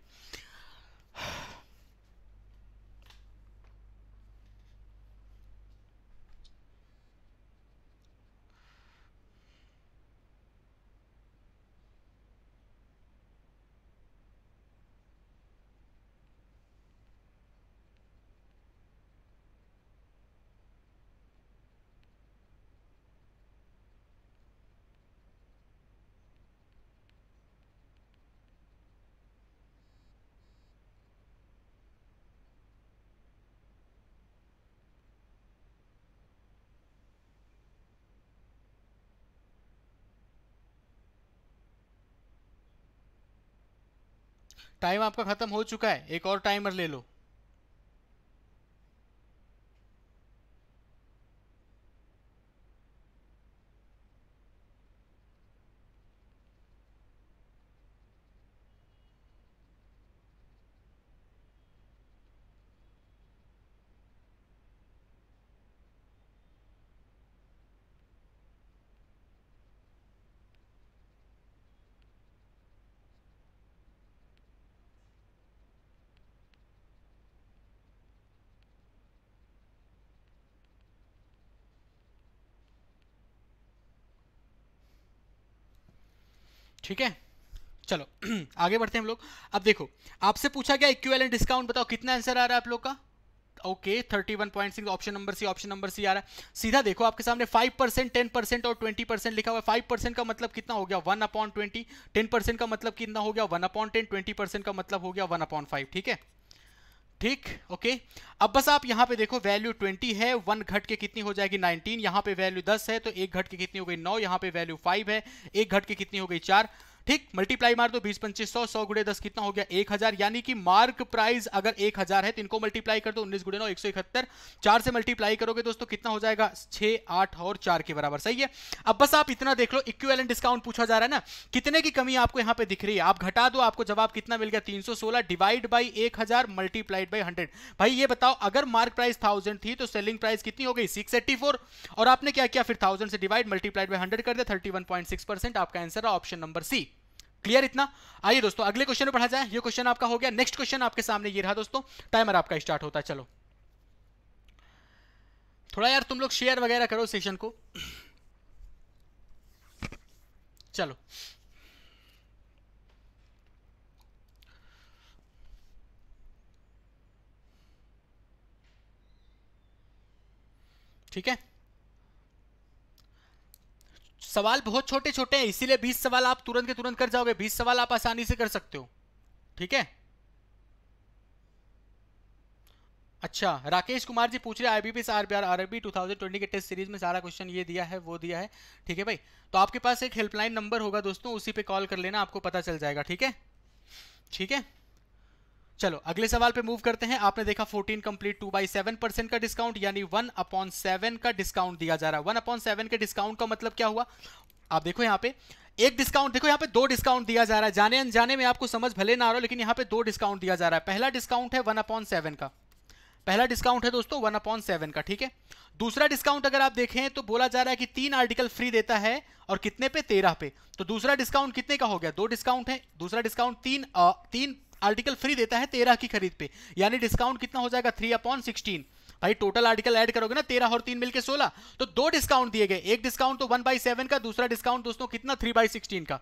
टाइम आपका ख़त्म हो चुका है एक और टाइमर ले लो ठीक है चलो आगे बढ़ते हैं हम लोग अब देखो आपसे पूछा गया इक्वेलेंट डिस्काउंट बताओ कितना आंसर आ रहा है आप लोग का okay thirty one point six option number C option number C आ रहा है सीधा देखो आपके सामने फाइव परसेंट टेन परसेंट और ट्वेंटी परसेंट लिखा हुआ है फाइव परसेंट का मतलब कितना हो गया one upon twenty ten percent का मतलब कितना हो गया one upon ten twenty percent का मतलब हो गया वन अपॉन फाइव ठीक है ठीक ओके अब बस आप यहां पे देखो वैल्यू 20 है वन घट के कितनी हो जाएगी 19 यहां पे वैल्यू 10 है तो एक घट के कितनी हो गई 9 यहां पे वैल्यू 5 है एक घट के कितनी हो गई चार ठीक मल्टीप्लाई मार दो बीस पंचीस सौ सौ गुड़े दस कितना हो गया एक हजार यानी कि मार्क प्राइस अगर एक हजार है तो इनको मल्टीप्लाई कर दो उन्नीस गुड़े नौ एक सौ इकहत्तर चार से मल्टीप्लाई करोगे दोस्तों कितना हो जाएगा छह आठ और चार के बराबर सही है अब बस आप इतना देख लो इक्वेलेंट डिस्काउंट पूछा जा रहा है ना कितने की कमी आपको यहाँ पे दिख रही है आप घटा दो आपको जवाब कितना मिल गया तीन सौ सोलह डिवाइड बाई एक हजार मल्टीप्लाइड बाई हंड्रेड भाई ये बताओ अगर मार्क प्राइस थाउजेंड थी तो सेलिंग प्राइस कितनी हो गई सिक्स एट्टी फोर और आपने क्या किया फिर थाउजेंड से डिवाइड मल्टीप्लाइड बाई हंड्रेड कर दिया thirty one point six percent आपका आंसर है ऑप्शन नंबर सी क्लियर इतना आइए दोस्तों अगले क्वेश्चन में पढ़ा जाए ये क्वेश्चन आपका हो गया नेक्स्ट क्वेश्चन आपके सामने ये रहा दोस्तों टाइमर आपका स्टार्ट होता है चलो थोड़ा यार तुम लोग शेयर वगैरह करो सेशन को चलो ठीक है सवाल बहुत छोटे छोटे हैं इसीलिए बीस सवाल आप तुरंत के तुरंत कर जाओगे बीस सवाल आप आसानी से कर सकते हो ठीक है अच्छा राकेश कुमार जी पूछ रहे आईबीपीएस आरबीआर आरबी 2020 के टेस्ट सीरीज में सारा क्वेश्चन ये दिया है वो दिया है ठीक है भाई तो आपके पास एक हेल्पलाइन नंबर होगा दोस्तों उसी पे कॉल कर लेना आपको पता चल जाएगा ठीक है ठीक है चलो अगले सवाल पे मूव करते हैं आपने देखा 14 complete two by seven percent का डिस्काउंट यानी वन अपॉन सेवन का डिस्काउंट दिया जा रहा है वन अपॉन सेवन के डिस्काउंट का मतलब क्या हुआ आप देखो यहाँ पे एक डिस्काउंट देखो यहाँ पे दो डिस्काउंट दिया जा रहा है जाने अनजाने में आपको समझ भले ना आ रहा लेकिन यहाँ पे दो डिस्काउंट दिया जा रहा है पहला डिस्काउंट है वन अपॉन सेवन का पहला डिस्काउंट है दोस्तों वन अपॉन सेवन का ठीक है दूसरा डिस्काउंट अगर आप देखें तो बोला जा रहा है कि तीन आर्टिकल फ्री देता है और कितने पे तेरह पे तो दूसरा डिस्काउंट कितने का हो गया दो डिस्काउंट है दूसरा डिस्काउंट तीन आ, तीन आर्टिकल फ्री देता है तेरह की खरीद पे यानी डिस्काउंट कितना हो जाएगा थ्री अपॉन सिक्सटीन भाई टोटल आर्टिकल ऐड करोगे ना तेरह और तीन मिलकर सोलह तो दो डिस्काउंट दिए गए एक डिस्काउंट तो वन बाई सेवन का दूसरा डिस्काउंट दोस्तों कितना थ्री बाई सिक्सटीन का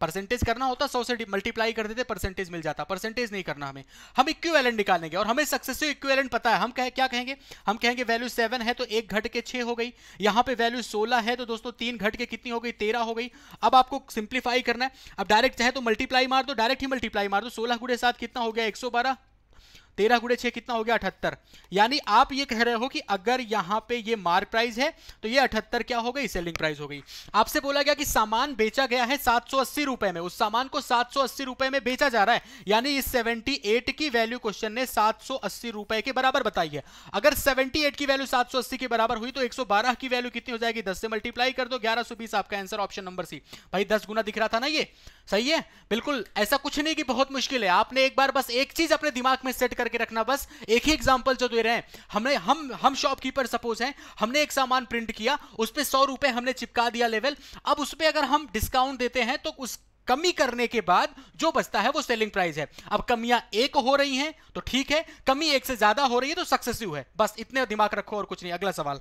परसेंटेज करना होता सौ से मल्टीप्लाई कर देते परसेंटेज मिल जाता परसेंटेज नहीं करना हमें हम इक्विवेलेंट निकालेंगे और हमें सक्सेसिव इक्विवेलेंट पता है हम कह, क्या कहेंगे हम कहेंगे वैल्यू सेवन है तो एक घट के छह हो गई यहां पे वैल्यू सोलह है तो दोस्तों तीन घट के कितनी हो गई तेरह हो गई अब आपको सिंप्लीफाई करना है अब डायरेक्ट चाहे तो मल्टीप्लाई मार दो डायरेक्ट ही मल्टीप्लाई मार दो सोलह गुड़े साथ कितना हो गया एक तेरह गुड़े छः कितना हो गया अठहत्तर यानी आप ये कह रहे हो कि अगर यहाँ पे ये मार प्राइस है तो ये अठहत्तर क्या हो गई सेलिंग प्राइस हो गई आपसे बोला गया कि सामान बेचा गया है सात रुपए में उस सामान को सात रुपए में बेचा जा रहा है यानी इस सेवेंटी की वैल्यू क्वेश्चन ने सात रुपए के बराबर बताई है अगर सेवेंटी की वैल्यू सात के बराबर हुई तो एक की वैल्यू कितनी हो जाएगी दस से मल्टीप्लाई कर दो ग्यारह आपका आंसर ऑप्शन नंबर सी भाई दस गुना दिख रहा था ना ये सही है बिल्कुल ऐसा कुछ नहीं कि बहुत मुश्किल है आपने एक बार बस एक चीज अपने दिमाग में सेट कर करके रखना बस एक ही एग्जाम्पल जो दे रहे हैं हमने हम हम शॉपकीपर सपोज हैं हमने एक सामान प्रिंट किया उस पर सौ रुपए हमने चिपका दिया लेवल अब उस पर अगर हम डिस्काउंट देते हैं तो उस कमी करने के बाद जो बचता है वो सेलिंग प्राइस है अब कमियां एक हो रही हैं तो ठीक है कमी एक से ज्यादा हो रही है तो सक्सेसिव है बस इतने दिमाग रखो और कुछ नहीं अगला सवाल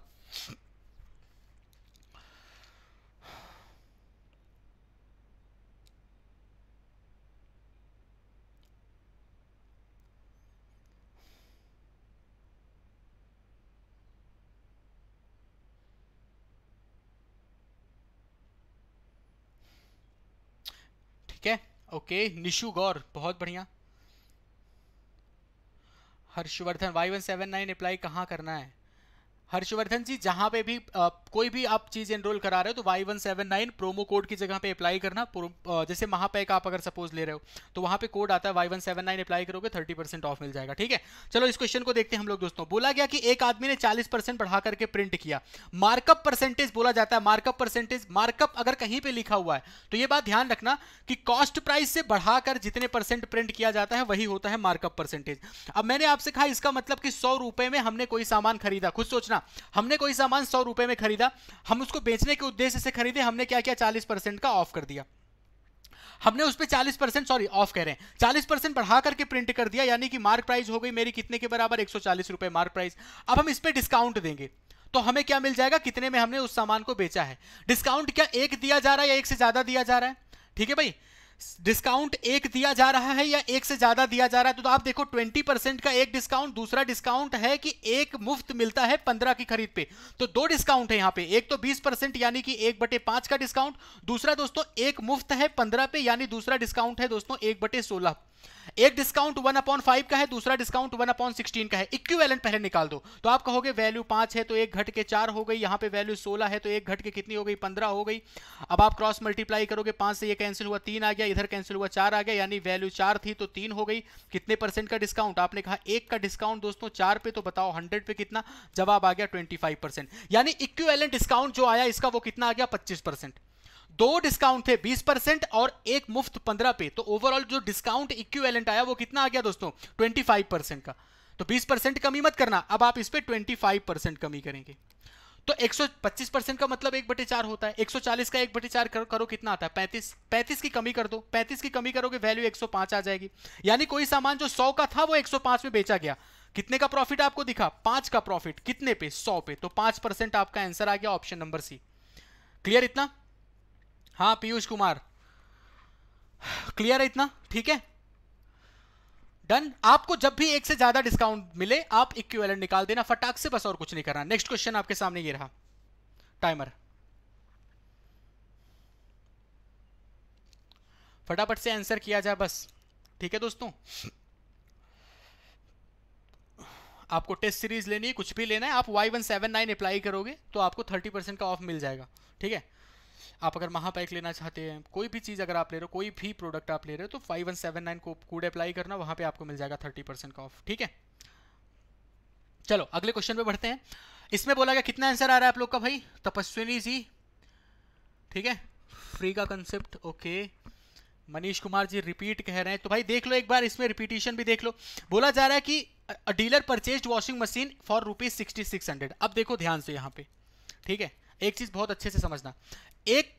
ठीक है ओके निशु गौर बहुत बढ़िया Harshvardhan Y one seven nine apply कहाँ करना है हर्षवर्धन जी जहां पे भी आ, कोई भी आप चीज एनरोल करा रहे हो तो Y one seven nine promo code की जगह पे अप्लाई करना जैसे महापैक आप अगर सपोज ले रहे हो तो वहां पे कोड आता है Y one seven nine apply करोगे थर्टी परसेंट ऑफ मिल जाएगा ठीक है चलो इस क्वेश्चन को देखते हैं हम लोग दोस्तों बोला गया कि एक आदमी ने चालीस परसेंट बढ़ा करके प्रिंट किया मार्कअप परसेंटेज बोला जाता है मार्कअप परसेंटेज मार्कअप अगर कहीं पर लिखा हुआ है तो यह बात ध्यान रखना कि कॉस्ट प्राइस से बढ़ाकर जितने परसेंट प्रिंट किया जाता है वही होता है मार्कअप परसेंटेज अब मैंने आपसे कहा इसका मतलब कि सौ रुपए में हमने कोई सामान खरीदा खुद सोचना समझना हमने कोई सामान सौ रुपए में खरीदा हम उसको बेचने के उद्देश्य से खरीदे हमने क्या किया चालीस परसेंट का ऑफ कर दिया हमने उस पर चालीस परसेंट सॉरी ऑफ कह रहे हैं चालीस परसेंट बढ़ा करके प्रिंट कर दिया यानी कि मार्क प्राइस हो गई मेरी कितने के बराबर एक सौ मार्क प्राइस अब हम इस पर डिस्काउंट देंगे तो हमें क्या मिल जाएगा कितने में हमने उस सामान को बेचा है डिस्काउंट क्या एक दिया जा रहा है या एक से ज्यादा दिया जा रहा है ठीक है भाई डिस्काउंट एक दिया जा रहा है या एक से ज्यादा दिया जा रहा है तो, तो आप देखो 20 परसेंट का एक डिस्काउंट दूसरा डिस्काउंट है कि एक मुफ्त मिलता है 15 की खरीद पे तो दो डिस्काउंट है यहां पे एक तो 20 परसेंट यानी कि एक बटे पांच का डिस्काउंट दूसरा दोस्तों एक मुफ्त है 15 पे यानी दूसरा डिस्काउंट है दोस्तों एक बटे सोलह एक डिस्काउंट वन अपॉन फाइव का है दूसरा डिस्काउंट वन अपॉन सिक्सटीन का है इक्विवेलेंट पहले निकाल दो तो आप कहोगे वैल्यू पांच है तो एक घट के चार हो गई यहाँ पे वैल्यू सोलह है तो एक घट के कितनी हो गई पंद्रह हो गई अब आप क्रॉस मल्टीप्लाई करोगे पांच से ये कैंसिल हुआ तीन आ गया इधर कैंसिल हुआ चार आ गया यानी वैल्यू चार थी तो तीन हो गई कितने परसेंट का डिस्काउंट आपने कहा एक का डिस्काउंट दोस्तों चार पे तो बताओ हंड्रेड पे कितना जवाब आ गया ट्वेंटी यानी इक्वेलेंट डिस्काउंट जो आया इसका वो कितना आ गया पच्चीस दो डिस्काउंट थे 20 परसेंट और एक मुफ्त 15 पे तो ओवरऑल जो डिस्काउंट इक्विवेलेंट आया वो कितना आ गया दोस्तों 25 परसेंट का तो 20 परसेंट कमी मत करना अब आप इस पर ट्वेंटी परसेंट कमी करेंगे तो 125 परसेंट का मतलब एक बटे चार होता है 140 का एक बटे चार करो, करो कितना आता है 35 35 की कमी कर दो 35 की कमी करोगे वैल्यू 105 आ जाएगी यानी कोई सामान जो 100 का था वो 105 में बेचा गया कितने का प्रॉफिट आपको दिखा पांच का प्रॉफिट कितने पे 100 पे तो पांच परसेंट आपका आंसर आ गया ऑप्शन नंबर सी क्लियर इतना हाँ पीयूष कुमार क्लियर है इतना ठीक है डन आपको जब भी एक से ज्यादा डिस्काउंट मिले आप इक्विवेलेंट निकाल देना फटाक से बस और कुछ नहीं करना नेक्स्ट क्वेश्चन आपके सामने ये रहा टाइमर फटाफट से आंसर किया जाए बस ठीक है दोस्तों आपको टेस्ट सीरीज लेनी है कुछ भी लेना है आप Y one seven nine apply करोगे तो आपको थर्टी परसेंट का ऑफ मिल जाएगा ठीक है आप अगर महापैक लेना चाहते हैं कोई भी चीज़ अगर आप ले रहे हो कोई भी प्रोडक्ट आप ले रहे हो तो फाइव वन सेवन नाइन को कोड अप्लाई करना वहाँ पे आपको मिल जाएगा थर्टी परसेंट का ऑफ ठीक है चलो अगले क्वेश्चन पे बढ़ते हैं इसमें बोला गया कितना आंसर आ रहा है आप लोग का भाई तपस्विनी जी ठीक है फ्री का concept okay Manish Kumar ji repeat कह रहे हैं तो भाई देख लो एक बार इसमें रिपीटेशन भी देख लो बोला जा रहा है कि dealer purchase washing machine for rupees sixty six hundred अब देखो ध्यान से यहाँ पे ठीक है एक चीज़ बहुत अच्छे से समझना एक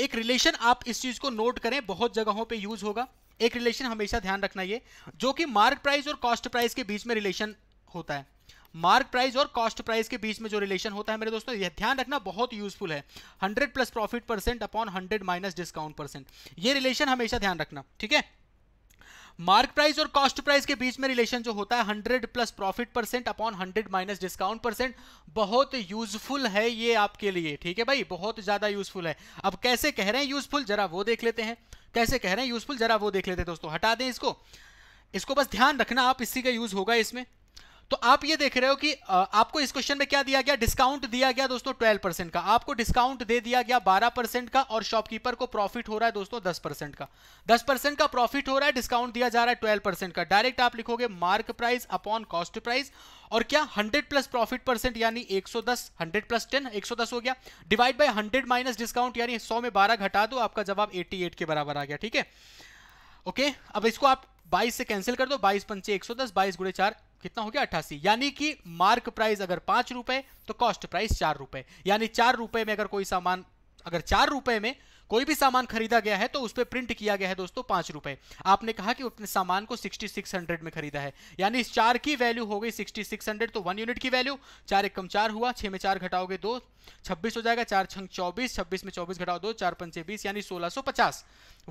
एक रिलेशन आप इस चीज़ को नोट करें बहुत जगहों पे यूज होगा एक रिलेशन हमेशा ध्यान रखना ये जो कि मार्क प्राइस और कॉस्ट प्राइस के बीच में रिलेशन होता है मार्क प्राइस और कॉस्ट प्राइस के बीच में जो रिलेशन होता है मेरे दोस्तों यह ध्यान रखना बहुत यूजफुल है 100 plus profit percent upon 100 minus discount percent ये रिलेशन हमेशा ध्यान रखना ठीक है मार्क प्राइस और कॉस्ट प्राइस के बीच में रिलेशन जो होता है hundred plus profit percent upon hundred minus discount percent बहुत यूजफुल है ये आपके लिए ठीक है भाई बहुत ज्यादा यूजफुल है अब कैसे कह रहे हैं यूजफुल जरा वो देख लेते हैं कैसे कह रहे हैं यूजफुल जरा वो देख लेते हैं दोस्तों हटा दें इसको इसको बस ध्यान रखना आप इसी का यूज होगा इसमें तो आप ये देख रहे हो कि आपको इस क्वेश्चन में क्या दिया गया डिस्काउंट दिया गया दोस्तों ट्वेल्व परसेंट का आपको डिस्काउंट दे दिया गया बारह परसेंट का और शॉपकीपर को प्रॉफिट हो रहा है दोस्तों दस परसेंट का दस परसेंट का प्रॉफिट हो रहा है डिस्काउंट दिया जा रहा है ट्वेल्व परसेंट का डायरेक्ट आप लिखोगे mark price upon cost price और क्या 100 प्लस प्रॉफिट परसेंट यानी 110 100 प्लस 10 110 हो गया डिवाइड बाय 100 माइनस डिस्काउंट यानी 100 में 12 घटा दो आपका जवाब 88 के बराबर आ गया ठीक है ओके अब इसको आप बाईस से कैंसिल कर दो बाईस पंचे एक सौ दस बाईस गुड़े चार कितना हो गया अट्ठासी यानी कि मार्क प्राइस अगर पांच रुपए तो कॉस्ट प्राइस चार रुपए यानी चार रुपए में अगर कोई सामान अगर चार रुपए में कोई भी सामान खरीदा गया है तो उस पर प्रिंट किया गया है दोस्तों पांच रुपए आपने कहा कि अपने सामान को सिक्सटी सिक्स हंड्रेड में खरीदा है यानी इस चार की वैल्यू हो गई सिक्सटी सिक्स हंड्रेड तो वन यूनिट की वैल्यू चार एक कम चार हुआ छह में चार घटाओगे दो छब्बीस हो जाएगा चार छंग चौबीस छब्बीस में चौबीस घटाओ दो चार पंचे बीस यानी सोलह सो पचास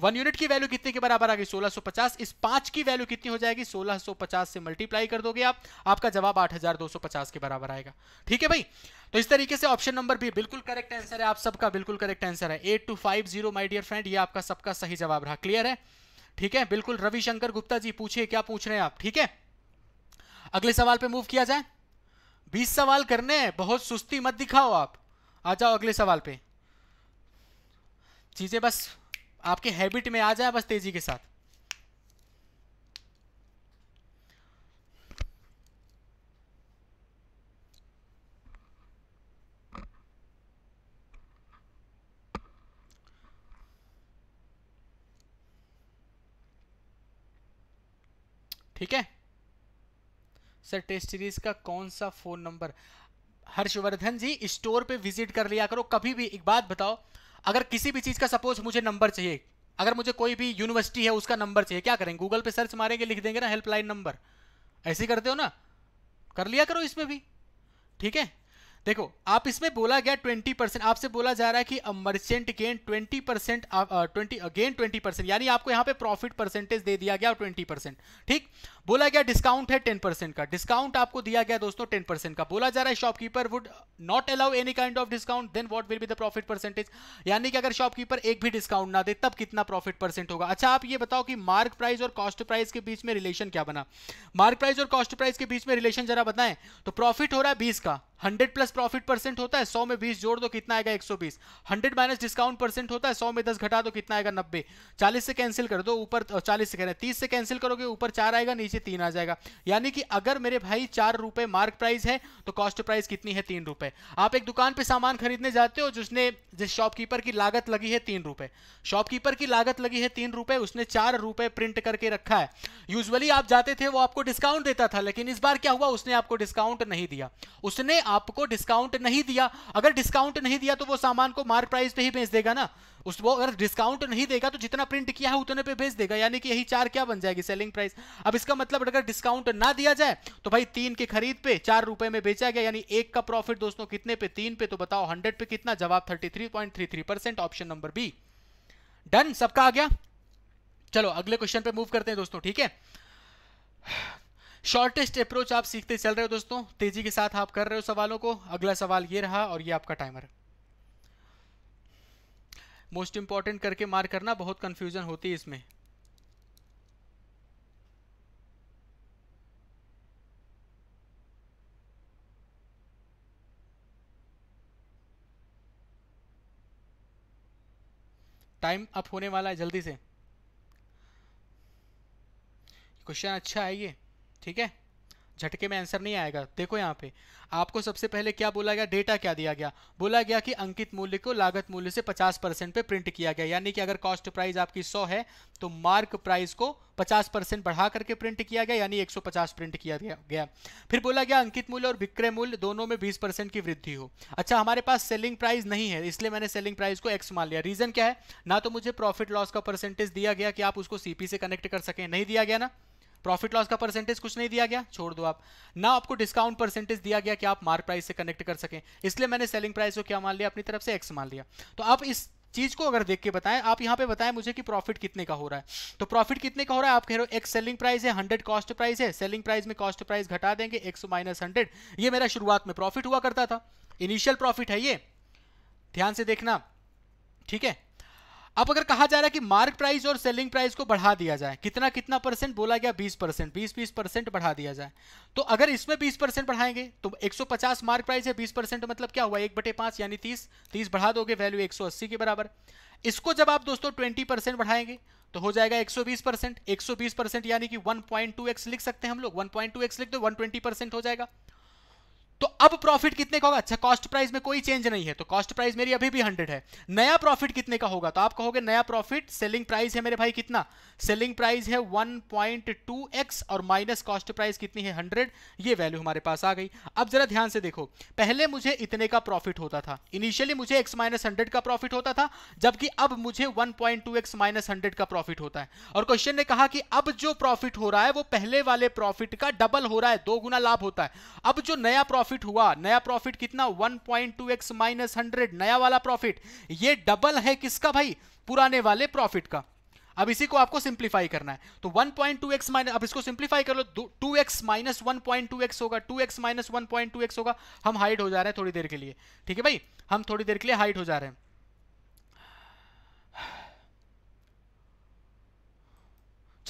वन यूनिट की वैल्यू कितने के बराबर आ गई सोलह सो पचास इस पांच की वैल्यू कितनी हो जाएगी सोलह सो पचास से मल्टीप्लाई कर दोगे आप आपका जवाब आठ हजार दो सौ पचास के बराबर आएगा ठीक है भाई तो इस तरीके से ऑप्शन नंबर बी बिल्कुल करेक्ट आंसर है आप सबका बिल्कुल करेक्ट आंसर है eight two five zero my dear friend ये आपका सबका सही जवाब रहा क्लियर है ठीक है बिल्कुल रविशंकर गुप्ता जी पूछिए क्या पूछ रहे हैं आप ठीक है अगले सवाल पे मूव किया जाए 20 सवाल करने हैं बहुत सुस्ती मत दिखाओ आप आ जाओ अगले सवाल पे चीज़ें बस आपके हैबिट में आ जाए बस तेज़ी के साथ ठीक है सर टेस्ट सीरीज का कौन सा phone number Harshvardhan ji store पे विजिट कर लिया करो कभी भी एक बात बताओ अगर किसी भी चीज़ का सपोज मुझे नंबर चाहिए अगर मुझे कोई भी यूनिवर्सिटी है उसका नंबर चाहिए क्या करेंगे गूगल पे सर्च मारेंगे लिख देंगे ना हेल्पलाइन नंबर ऐसे करते हो ना कर लिया करो इसमें भी ठीक है देखो आप इसमें बोला गया 20 परसेंट आपसे बोला जा रहा है कि मर्चेंट गेन 20 परसेंट ट्वेंटी अगेन 20 परसेंट यानी आपको यहां पे प्रॉफिट परसेंटेज दे दिया गया 20 परसेंट ठीक बोला गया डिस्काउंट है 10 परसेंट का डिस्काउंट आपको दिया गया दोस्तों 10 परसेंट का बोला जा रहा है shopkeeper would not allow any kind of discount then what will be the profit percentage यानी कि अगर शॉपकीपर एक भी डिस्काउंट ना दे तब कितना प्रॉफिट परसेंट होगा अच्छा आप ये बताओ कि मार्क प्राइस और कॉस्ट प्राइस के बीच में रिलेशन क्या बना मार्क प्राइस और कॉस्ट प्राइस के बीच में रिलेशन जरा बताएं तो प्रॉफिट हो रहा है बीस का हंड्रेड प्लस प्रॉफिट परसेंट होता है सौ में बीस जोड़ दो कितना आएगा एक सौ बीस हंड्रेड माइनस डिस्काउंट परसेंट होता है सौ में दस घटा दो कितना आएगा नब्बे चालीस से कैंसिल कर दो ऊपर चालीस से कह रहे हैं तीस से कैंसिल करोगे ऊपर चार आएगा नीचे तीन आ जाएगा यानी कि अगर मेरे भाई चार रुपए मार्क प्राइस है तो कॉस्ट प्राइस कितनी है तीन रुपए आप एक दुकान पर सामान खरीदने जाते हो जिसने जिस शॉपकीपर की लागत लगी है तीन रुपए शॉपकीपर की लागत लगी है तीन रुपए उसने चार रुपए प्रिंट करके रखा है यूजली आप जाते थे वो आपको डिस्काउंट देता था लेकिन इस बार क्या हुआ उसने आपको डिस्काउंट नहीं दिया उसने आपको डिस्काउंट नहीं दिया अगर डिस्काउंट नहीं दिया तो वो सामान को मार्क प्राइस पे ही भेज देगा ना उस वो अगर डिस्काउंट नहीं देगा तो जितना प्रिंट किया है उतने पे भेज देगा यानी कि यही चार क्या बन जाएगी सेलिंग प्राइस अब इसका मतलब अगर डिस्काउंट ना दिया जाए तो भाई तीन के खरीद पे चार रुपए में बेचा गया यानी एक का प्रॉफिट दोस्तों कितने पे तीन पे तो बताओ हंड्रेड पे कितना जवाब thirty three point three three percent option number B done सबका आ गया चलो अगले क्वेश्चन पे मूव करते हैं दोस्तों ठीक है शॉर्टेस्ट अप्रोच आप सीखते चल रहे हो दोस्तों तेजी के साथ आप कर रहे हो सवालों को अगला सवाल ये रहा और ये आपका टाइमर मोस्ट इंपॉर्टेंट करके मार्क करना बहुत कंफ्यूजन होती है इसमें टाइम अप होने वाला है जल्दी से क्वेश्चन अच्छा है ये ठीक है झटके में आंसर नहीं आएगा देखो यहाँ पे आपको सबसे पहले क्या बोला गया डेटा क्या दिया गया बोला गया कि अंकित मूल्य को लागत मूल्य से 50 परसेंट पे प्रिंट किया गया यानी कि अगर कॉस्ट प्राइस आपकी 100 है तो मार्क प्राइस को 50 परसेंट बढ़ा करके प्रिंट किया गया यानी 150 प्रिंट किया गया फिर बोला गया अंकित मूल्य और विक्रय मूल्य दोनों में बीस परसेंट की वृद्धि हो अच्छा हमारे पास सेलिंग प्राइस नहीं है इसलिए मैंने सेलिंग प्राइस को एक्स मान लिया रीजन क्या है ना तो मुझे प्रॉफिट लॉस का परसेंटेज दिया गया कि आप उसको सीपी से कनेक्ट कर सकें नहीं दिया गया ना प्रॉफिट लॉस का परसेंटेज कुछ नहीं दिया गया छोड़ दो आप ना आपको डिस्काउंट परसेंटेज दिया गया कि आप मार्क प्राइस से कनेक्ट कर सकें इसलिए मैंने सेलिंग प्राइस को क्या मान लिया अपनी तरफ से एक्स मान लिया तो आप इस चीज को अगर देख के बताएं आप यहाँ पे बताएं मुझे कि प्रॉफिट कितने का हो रहा है तो प्रॉफिट कितने का हो रहा है आप कह रहे हो एक्स सेलिंग प्राइस है हंड्रेड कॉस्ट प्राइस है सेलिंग प्राइस में कॉस्ट प्राइस घटा देंगे एक्स माइनस हंड्रेड ये मेरा शुरुआत में प्रॉफिट हुआ करता था इनिशियल प्रॉफिट है ये ध्यान से देखना ठीक है अब अगर कहा जा रहा है कि मार्क प्राइस और सेलिंग प्राइस को बढ़ा दिया जाए कितना कितना परसेंट बोला गया 20 परसेंट बीस बीस परसेंट बढ़ा दिया जाए तो अगर इसमें 20 परसेंट बढ़ाएंगे तो 150 मार्क प्राइस है 20 परसेंट मतलब क्या हुआ एक बटे पांच यानी 30 30 बढ़ा दोगे वैल्यू 180 के बराबर इसको जब आप दोस्तों ट्वेंटी परसेंट बढ़ाएंगे तो हो जाएगा 120 परसेंट 120 परसेंट यानी कि वन लिख सकते हैं हम लोग वन लिख दो वन परसेंट हो जाएगा तो अब प्रॉफिट कितने का होगा अच्छा कॉस्ट प्राइस में कोई चेंज नहीं है तो कॉस्ट प्राइस मेरी अभी भी हंड्रेड है नया प्रॉफिट कितने का होगा तो आप कहोगे नया प्रॉफिट सेलिंग प्राइस है मेरे भाई कितना सेलिंग प्राइस है 1.2x और माइनस कॉस्ट प्राइस कितनी है 100 ये वैल्यू हमारे पास आ गई अब जरा ध्यान से देखो पहले मुझे इतने का प्रॉफिट होता था इनिशियली मुझे एक्स माइनस का प्रॉफिट होता था जबकि अब मुझे वन पॉइंट का प्रॉफिट होता है और क्वेश्चन ने कहा कि अब जो प्रॉफिट हो रहा है वो पहले वाले प्रॉफिट का डबल हो रहा है दो गुना लाभ होता है अब जो नया प्रॉफिट प्रॉफिट हुआ नया प्रॉफिट कितना 1.2x 100 नया वाला प्रॉफिट ये डबल है किसका भाई पुराने वाले प्रॉफिट का अब इसी को आपको सिंप्लीफाई करना है तो 1.2x माइनस अब इसको सिंप्लीफाई कर लो 2x एक्स माइनस वन होगा 2x एक्स माइनस वन होगा हम हाइट हो जा रहे हैं थोड़ी देर के लिए ठीक है भाई हम थोड़ी देर के लिए हाइट हो जा रहे हैं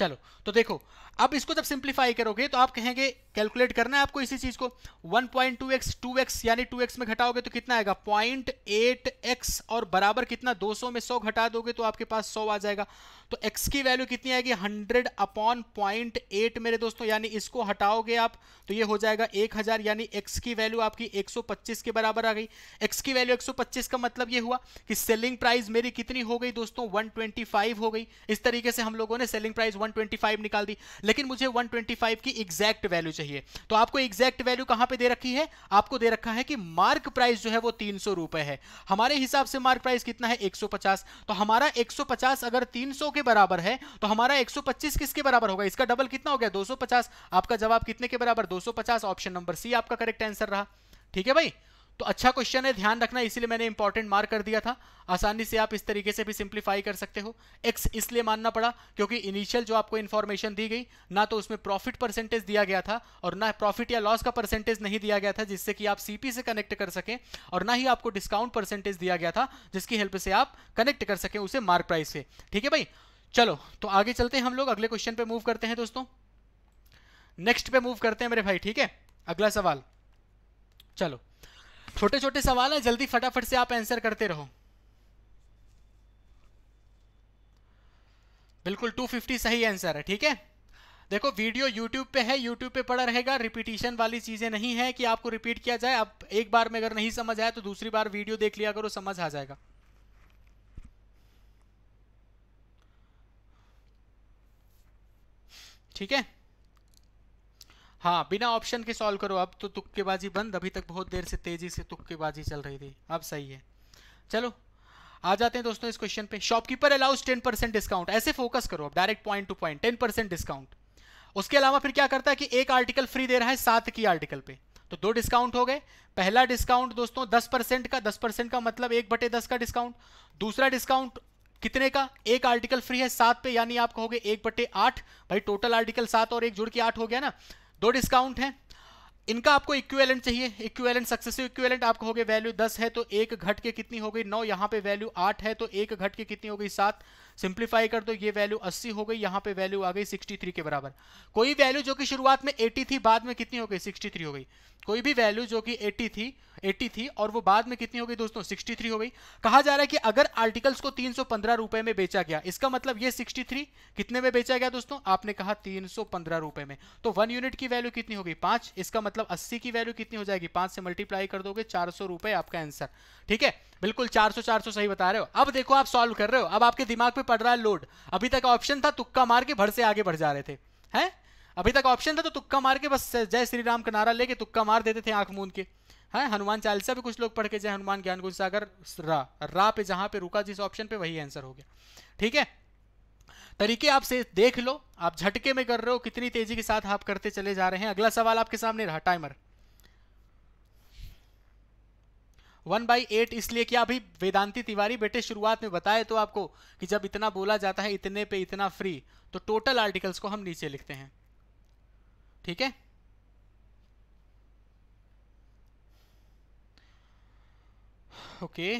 चलो तो देखो अब इसको जब सिंप्लीफाई करोगे तो आप कहेंगे कैलकुलेट करना है आपको इसी चीज को 1.2x 2x यानी 2x में घटाओगे तो कितना आएगा 0.8x और बराबर कितना 200 में 100 घटा दोगे तो आपके पास 100 आ जाएगा तो x की वैल्यू कितनी आएगी 100 अपॉन पॉइंट मेरे दोस्तों यानी इसको हटाओगे आप तो ये हो जाएगा 1000 यानी x की वैल्यू आपकी 125 के बराबर आ गई x की वैल्यू 125 का मतलब ये हुआ कि सेलिंग प्राइस मेरी कितनी हो गई दोस्तों 125 हो गई इस तरीके से हम लोगों ने सेलिंग प्राइस 125 निकाल दी लेकिन मुझे 125 की एग्जैक्ट वैल्यू चाहिए तो आपको एग्जैक्ट वैल्यू कहां पे दे रखी है आपको दे रखा है कि मार्क प्राइस जो है वो तीन रुपए है हमारे हिसाब से मार्क प्राइस कितना है 150 तो हमारा 150 अगर 300 के बराबर है तो हमारा 125 किसके बराबर होगा इसका डबल कितना हो गया 250 आपका जवाब कितने के बराबर 250 ऑप्शन नंबर सी आपका करेक्ट आंसर रहा ठीक है भाई तो अच्छा क्वेश्चन है ध्यान रखना इसीलिए मैंने इंपॉर्टेंट मार्क कर दिया था आसानी से आप इस तरीके से भी सिंप्लीफाई कर सकते हो एक्स इसलिए मानना पड़ा क्योंकि इनिशियल जो आपको इन्फॉर्मेशन दी गई ना तो उसमें प्रॉफिट परसेंटेज दिया गया था और ना प्रॉफिट या लॉस का परसेंटेज नहीं दिया गया था जिससे कि आप सीपी से कनेक्ट कर सकें और ना ही आपको डिस्काउंट परसेंटेज दिया गया था जिसकी हेल्प से आप कनेक्ट कर सकें उसे मार्क प्राइस से ठीक है भाई चलो तो आगे चलते हैं हम लोग अगले क्वेश्चन पे मूव करते हैं दोस्तों नेक्स्ट पे मूव करते हैं मेरे भाई ठीक है अगला सवाल चलो छोटे छोटे सवाल है जल्दी फटाफट से आप आंसर करते रहो बिल्कुल 250 सही आंसर है ठीक है देखो वीडियो यूट्यूब पे है यूट्यूब पे पड़ा रहेगा रिपीटिशन वाली चीज़ें नहीं है कि आपको रिपीट किया जाए अब एक बार में अगर नहीं समझ आया तो दूसरी बार वीडियो देख लिया करो समझ आ जाएगा ठीक है हाँ बिना ऑप्शन के सॉल्व करो अब तो तुक्केबाजी बंद अभी तक बहुत देर से तेजी से तुक्केबाजी चल रही थी अब सही है चलो आ जाते हैं दोस्तों इस क्वेश्चन पे shopkeeper allows ten percent discount ऐसे फोकस करो अब direct point to point ten percent discount उसके अलावा फिर क्या करता है कि एक आर्टिकल फ्री दे रहा है सात की आर्टिकल पे तो दो डिस्काउंट हो गए पहला डिस्काउंट दोस्तों दस परसेंट का दस परसेंट का मतलब एक बटे दस का डिस्काउंट दूसरा डिस्काउंट कितने का एक आर्टिकल फ्री है सात पे यानी आप कहोगे एक बटे आठ भाई टोटल आर्टिकल सात और एक जुड़ के आठ हो गया ना दो डिस्काउंट हैं इनका आपको इक्वेलेंट चाहिए इक्वेलेंट सक्सेसिव इक्वेलेंट हो गए वैल्यू दस है तो एक घट के कितनी हो गई नौ यहाँ पे वैल्यू आठ है तो एक घट के कितनी हो गई सात सिंप्लीफाई कर दो ये वैल्यू 80 हो गई यहाँ पे वैल्यू आ गई 63 के बराबर कोई वैल्यू जो कि शुरुआत में 80 थी बाद में कितनी हो गई 63 हो गई कोई भी वैल्यू जो कि 80 थी 80 थी और वो बाद में कितनी हो गई दोस्तों 63 हो गई कहा जा रहा है कि अगर आर्टिकल्स को तीन रुपए में बेचा गया इसका मतलब ये 63 कितने में बेचा गया दोस्तों आपने कहा तीन रुपए में तो वन यूनिट की वैल्यू कितनी होगी पांच इसका मतलब अस्सी की वैल्यू कितनी हो जाएगी पांच से मल्टीप्लाई कर दोगे चार रुपए आपका आंसर ठीक है बिल्कुल चार सौ सही बता रहे हो अब देखो आप सॉल्व कर रहे हो अब आपके दिमाग पे में पड़ रहा है लोड अभी तक ऑप्शन था तुक्का मार के भर से आगे बढ़ जा रहे थे हैं अभी तक ऑप्शन था तो तुक्का मार के बस जय श्री राम का नारा लेके तुक्का मार देते थे आंख मूंद के है हनुमान चालीसा भी कुछ लोग पढ़ के जय हनुमान ज्ञान गुण सागर रा रा पे जहां पे रुका जिस ऑप्शन पे वही आंसर हो गया ठीक है तरीके आप से देख लो आप झटके में कर रहे हो कितनी तेजी के साथ आप करते चले जा रहे हैं अगला सवाल आपके सामने रहा टाइमर वन बाई एट इसलिए क्या अभी वेदांती तिवारी बेटे शुरुआत में बताए तो आपको कि जब इतना बोला जाता है इतने पे इतना फ्री तो टोटल आर्टिकल्स को हम नीचे लिखते हैं ठीक है ओके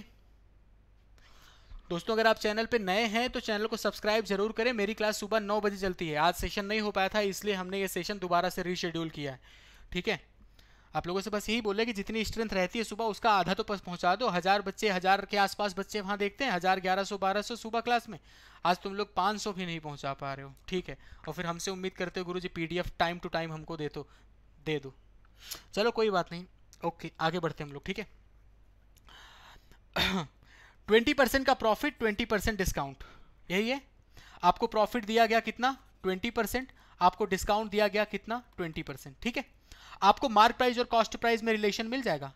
दोस्तों अगर आप चैनल पे नए हैं तो चैनल को सब्सक्राइब जरूर करें मेरी क्लास सुबह नौ बजे चलती है आज सेशन नहीं हो पाया था इसलिए हमने ये सेशन दोबारा से रीशेड्यूल किया है ठीक है आप लोगों से बस यही बोल रहे कि जितनी स्ट्रेंथ रहती है सुबह उसका आधा तो बस पहुंचा दो हज़ार बच्चे हज़ार के आसपास बच्चे वहाँ देखते हैं हज़ार ग्यारह सौ बारह सौ सुबह क्लास में आज तुम लोग पाँच सौ भी नहीं पहुँचा पा रहे हो ठीक है और फिर हमसे उम्मीद करते हो गुरु जी पी टाइम टू टाइम हमको दे दो तो, दे दो चलो कोई बात नहीं ओके आगे बढ़ते हम लोग ठीक है ट्वेंटी परसेंट का प्रॉफिट ट्वेंटी परसेंट डिस्काउंट यही है आपको प्रॉफिट दिया गया कितना ट्वेंटी परसेंट आपको डिस्काउंट दिया गया कितना ट्वेंटी परसेंट ठीक है आपको मार्क प्राइस और कॉस्ट प्राइस में रिलेशन मिल जाएगा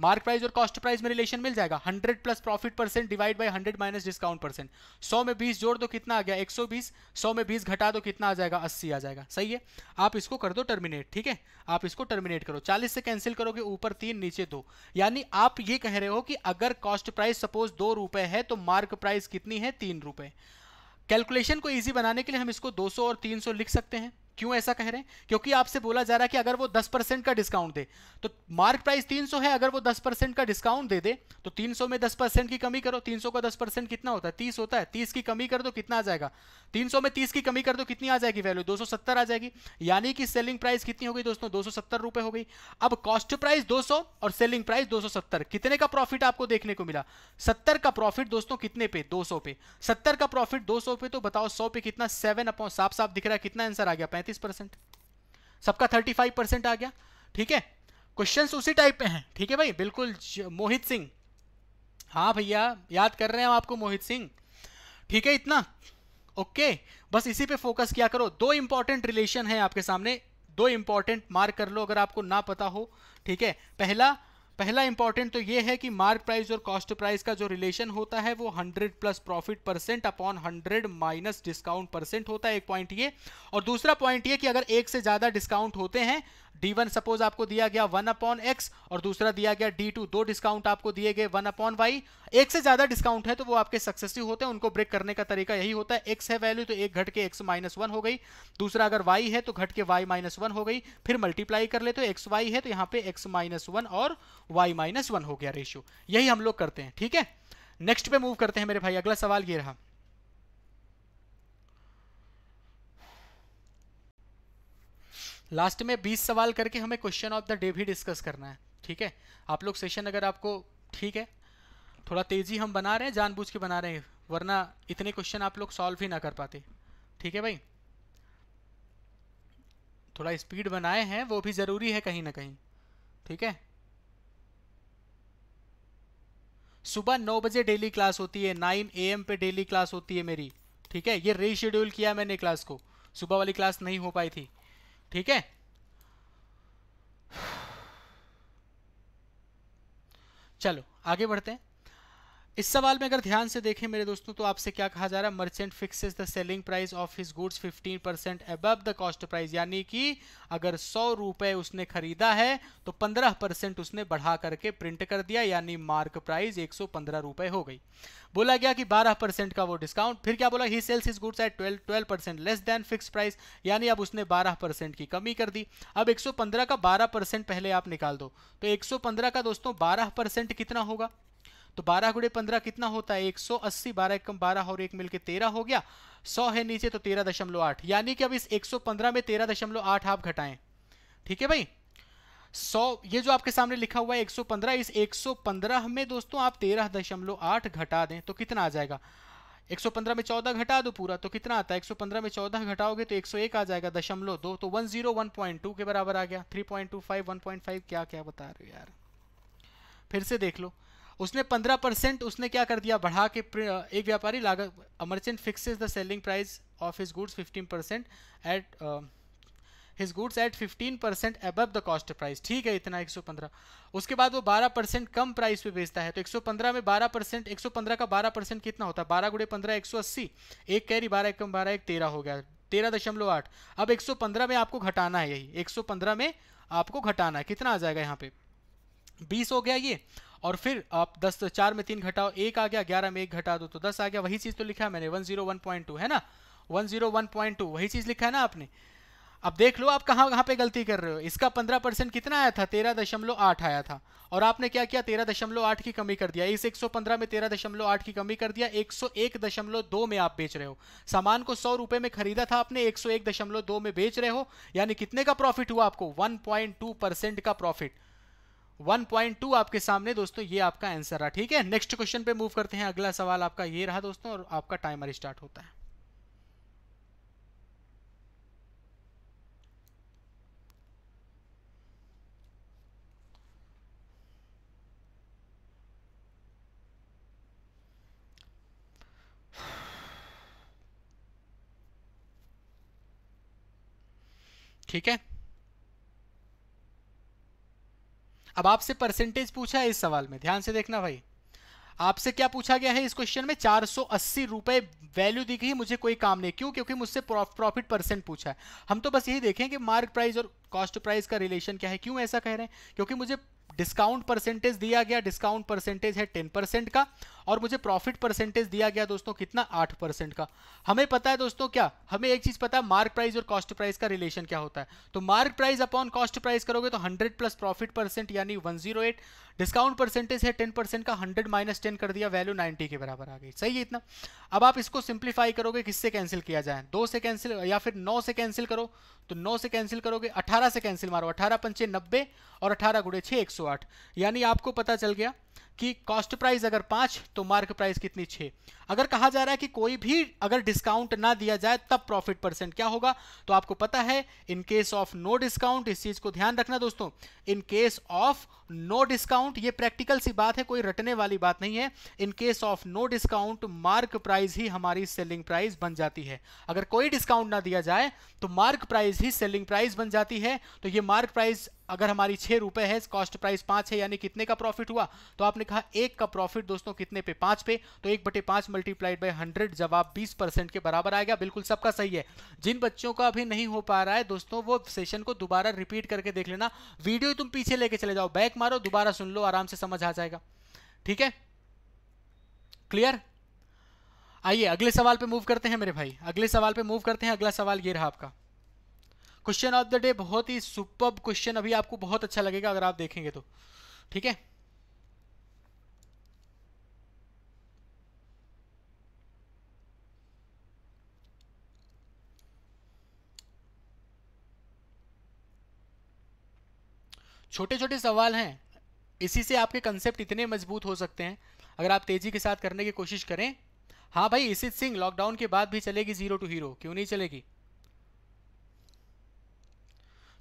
मार्क प्राइस और कॉस्ट प्राइस में रिलेशन मिल जाएगा 100 plus profit percent divide by 100 minus discount percent 100 में 20 जोड़ दो कितना आ गया 120 100 में 20 घटा दो कितना आ जाएगा 80 आ जाएगा सही है आप इसको कर दो टर्मिनेट ठीक है आप इसको टर्मिनेट करो 40 से कैंसिल करोगे ऊपर तीन नीचे दो यानी आप ये कह रहे हो कि अगर कॉस्ट प्राइस सपोज दो रुपए है तो मार्क प्राइस कितनी है तीन रुपए कैलकुलेशन को ईजी बनाने के लिए हम इसको दो और तीन लिख सकते हैं क्यों ऐसा कह रहे हैं क्योंकि आपसे बोला जा रहा है कि अगर वो 10 परसेंट का डिस्काउंट दे तो मार्क प्राइस 300 है अगर वो 10 परसेंट का डिस्काउंट दे दे तो 300 में 10 परसेंट की कमी करो 300 का 10 परसेंट कितना होता है 30 होता है 30 की कमी कर दो कितना आ जाएगा 300 में 30 की कमी कर दो कितनी आ जाएगी वैल्यू दो आ जाएगी यानी कि सेलिंग प्राइस कितनी हो गई दोस्तों दो रुपए हो गई अब कॉस्ट प्राइस दो और सेलिंग प्राइस दो कितने का प्रॉफिट आपको देखने को मिला सत्तर का प्रॉफिट दोस्तों कितने पे दो पे सत्तर का प्रॉफिट दो पे तो बताओ सौ पे कितना सेवन अपॉन साफ साफ दिख रहा है कितना आंसर आ गया पैंतीस 35 परसेंट सबका 35 परसेंट आ गया ठीक है क्वेश्चन उसी टाइप पे हैं ठीक है भाई बिल्कुल मोहित सिंह हाँ भैया याद कर रहे हैं हम आपको मोहित सिंह ठीक है इतना ओके बस इसी पे फोकस किया करो दो इंपॉर्टेंट रिलेशन है आपके सामने दो इंपॉर्टेंट मार्क कर लो अगर आपको ना पता हो ठीक है पहला पहला इंपॉर्टेंट तो ये है कि मार्क प्राइस और कॉस्ट प्राइस का जो रिलेशन होता है वो 100 plus profit percent upon 100 minus discount percent होता है एक पॉइंट ये और दूसरा पॉइंट ये कि अगर एक से ज़्यादा डिस्काउंट होते हैं डी वन सपोज आपको दिया गया वन अपॉन एक्स और दूसरा दिया गया डी टू दो डिस्काउंट आपको दिए गए वन अपॉन वाई एक से ज्यादा डिस्काउंट है तो वो आपके सक्सेसिव होते हैं उनको ब्रेक करने का तरीका यही होता है एक्स है वैल्यू तो एक घट के एक्स माइनस वन हो गई दूसरा अगर वाई है तो घट के वाई माइनस वन हो गई फिर मल्टीप्लाई कर ले तो एक्स वाई है तो यहाँ पे एक्स माइनस वन और वाई माइनस वन हो गया रेशियो यही हम लोग करते हैं ठीक है नेक्स्ट पे मूव करते हैं मेरे भाई अगला सवाल ये रहा लास्ट में 20 सवाल करके हमें क्वेश्चन ऑफ द डे भी डिस्कस करना है ठीक है आप लोग सेशन अगर आपको ठीक है थोड़ा तेज़ी हम बना रहे हैं जानबूझ के बना रहे हैं वरना इतने क्वेश्चन आप लोग सॉल्व ही ना कर पाते ठीक है भाई थोड़ा स्पीड बनाए हैं वो भी ज़रूरी है कहीं ना कहीं ठीक है सुबह नौ बजे डेली क्लास होती है नाइन ए पे डेली क्लास होती है मेरी ठीक है ये रीशेड्यूल किया मैंने क्लास को सुबह वाली क्लास नहीं हो पाई थी ठीक है चलो आगे बढ़ते हैं इस सवाल में अगर ध्यान से देखें मेरे दोस्तों तो आपसे क्या कहा जा रहा है merchant fixes the selling price of his goods 15 percent above the cost price यानी कि अगर सौ रुपये उसने खरीदा है तो 15 परसेंट उसने बढ़ा करके प्रिंट कर दिया यानी मार्क प्राइस एक सौ हो गई बोला गया कि 12 परसेंट का वो डिस्काउंट फिर क्या बोला he sells his goods at 12 percent less than fix price यानी अब उसने 12 परसेंट की कमी कर दी अब 115 का 12 परसेंट पहले आप निकाल दो तो 115 का दोस्तों 12 परसेंट कितना होगा तो बारह गुड़े पंद्रह कितना होता है एक सौ अस्सी बारह एकम बारह और एक मिलकर तेरह हो गया सौ है नीचे तो तेरह दशमलव आठ यानी कि अब इस एक सौ पंद्रह में तेरह दशमलव आठ आप घटाएं ठीक है भाई सौ ये जो आपके सामने लिखा हुआ है 115 इस 115 में दोस्तों आप 13.8 घटा दें तो कितना आ जाएगा 115 में 14 घटा दो पूरा तो कितना आता है 115 में 14 घटाओगे तो 101 आ जाएगा दशमलव दो तो 101.2 के बराबर आ गया 3.25 1.5 क्या क्या बता रहे हो यार फिर से देख लो उसने 15 परसेंट उसने क्या कर दिया बढ़ा के एक व्यापारी लागत merchant fixes the selling price of his goods 15 percent at his goods at 15 percent above the cost price ठीक है इतना 115 उसके बाद वो 12 परसेंट कम प्राइस पे बेचता है तो 115 में 12 परसेंट एक का 12 परसेंट कितना होता है बारह गुड़े पंद्रह एक एक कैरी बारह एक कम बारह एक तेरह हो गया तेरह दशमलव आठ अब 115 में आपको घटाना है यही 115 में आपको घटाना है कितना आ जाएगा यहाँ पे बीस हो गया ये और फिर आप दस तो चार में तीन घटाओ एक आ गया ग्यारह में एक घटा दो तो दस आ गया वही चीज़ तो लिखा है मैंने one zero one point two है ना one zero one point two वही चीज़ लिखा है ना आपने अब देख लो आप कहाँ कहाँ पे गलती कर रहे हो इसका पंद्रह परसेंट कितना आया था तेरह दशमलव आठ आया था और आपने क्या किया तेरह दशमलव आठ की कमी कर दिया इस एक सौ पंद्रह में तेरह दशमलव आठ की कमी कर दिया एक सौ एक दशमलव दो में आप बेच रहे हो सामान को सौ रुपये में खरीदा था आपने एक सौ एक दशमलव दो में बेच रहे हो यानी कितने का प्रॉफिट हुआ आपको वन पॉइंट टू परसेंट का प्रॉफिट 1.2 आपके सामने दोस्तों ये आपका आंसर रहा ठीक है नेक्स्ट क्वेश्चन पे मूव करते हैं अगला सवाल आपका ये रहा दोस्तों और आपका टाइमर स्टार्ट होता है ठीक है अब आपसे परसेंटेज पूछा है इस सवाल में ध्यान से देखना भाई आपसे क्या पूछा गया है इस क्वेश्चन में चार सौ अस्सी रुपए वैल्यू दी गई मुझे कोई काम नहीं क्यों क्योंकि मुझसे प्रॉफिट परसेंट पूछा है हम तो बस यही देखें कि मार्क प्राइस और कॉस्ट प्राइस का रिलेशन क्या है क्यों ऐसा कह रहे हैं क्योंकि मुझे डिस्काउंट परसेंटेज दिया गया डिस्काउंट परसेंटेज है टेन परसेंट का और मुझे प्रॉफिट परसेंटेज दिया गया दोस्तों कितना आठ परसेंट का हमें पता है दोस्तों क्या हमें एक चीज़ पता है मार्क प्राइस और कॉस्ट प्राइस का रिलेशन क्या होता है तो mark price upon cost price करोगे तो हंड्रेड प्लस प्रॉफिट परसेंट यानी one zero eight discount percentage है टेन परसेंट का हंड्रेड माइनस टेन कर दिया वैल्यू नाइनटी के बराबर आ गई सही है इतना अब आप इसको सिंप्लीफाई करोगे किससे कैंसिल किया जाए दो से कैंसिल या फिर नौ से कैंसिल करो तो नौ से कैंसिल करोगे अठारह से कैंसिल मारो अठारह पंचे नब्बे और अठारह गुड़े छः एक सौ आठ यानी आपको पता चल गया कि कॉस्ट प्राइस अगर पाँच तो मार्क प्राइस कितनी छः अगर कहा जा रहा है कि कोई भी अगर डिस्काउंट ना दिया जाए तब प्रॉफिट परसेंट क्या होगा तो आपको पता है in case of no discount इस चीज़ को ध्यान रखना दोस्तों in case of no discount ये प्रैक्टिकल सी बात है कोई रटने वाली बात नहीं है in case of no discount mark price ही हमारी सेलिंग प्राइस बन जाती है अगर कोई डिस्काउंट ना दिया जाए तो मार्क प्राइस ही सेलिंग प्राइस बन जाती है तो ये मार्क प्राइस अगर हमारी छः रुपये है कॉस्ट प्राइस पाँच है यानी कितने का प्रॉफिट हुआ तो आपने कहा एक का प्रॉफिट दोस्तों कितने पे पाँच पे तो एक बटे पाँच मल्टीप्लाइड बाई हंड्रेड जवाब बीस परसेंट के बराबर आएगा बिल्कुल सबका सही है जिन बच्चों का अभी नहीं हो पा रहा है दोस्तों वो सेशन को दोबारा रिपीट करके देख लेना वीडियो तुम पीछे लेके चले जाओ बैक मारो दोबारा सुन लो आराम से समझ आ जाएगा ठीक है क्लियर आइए अगले सवाल पे मूव करते हैं मेरे भाई अगले सवाल पे मूव करते हैं अगला सवाल ये रहा आपका क्वेश्चन ऑफ द डे बहुत ही सुपर क्वेश्चन अभी आपको बहुत अच्छा लगेगा अगर आप देखेंगे तो ठीक है छोटे छोटे सवाल हैं इसी से आपके कंसेप्ट इतने मजबूत हो सकते हैं अगर आप तेज़ी के साथ करने की कोशिश करें हाँ भाई इसित सिंह लॉकडाउन के बाद भी चलेगी जीरो टू हीरो क्यों नहीं चलेगी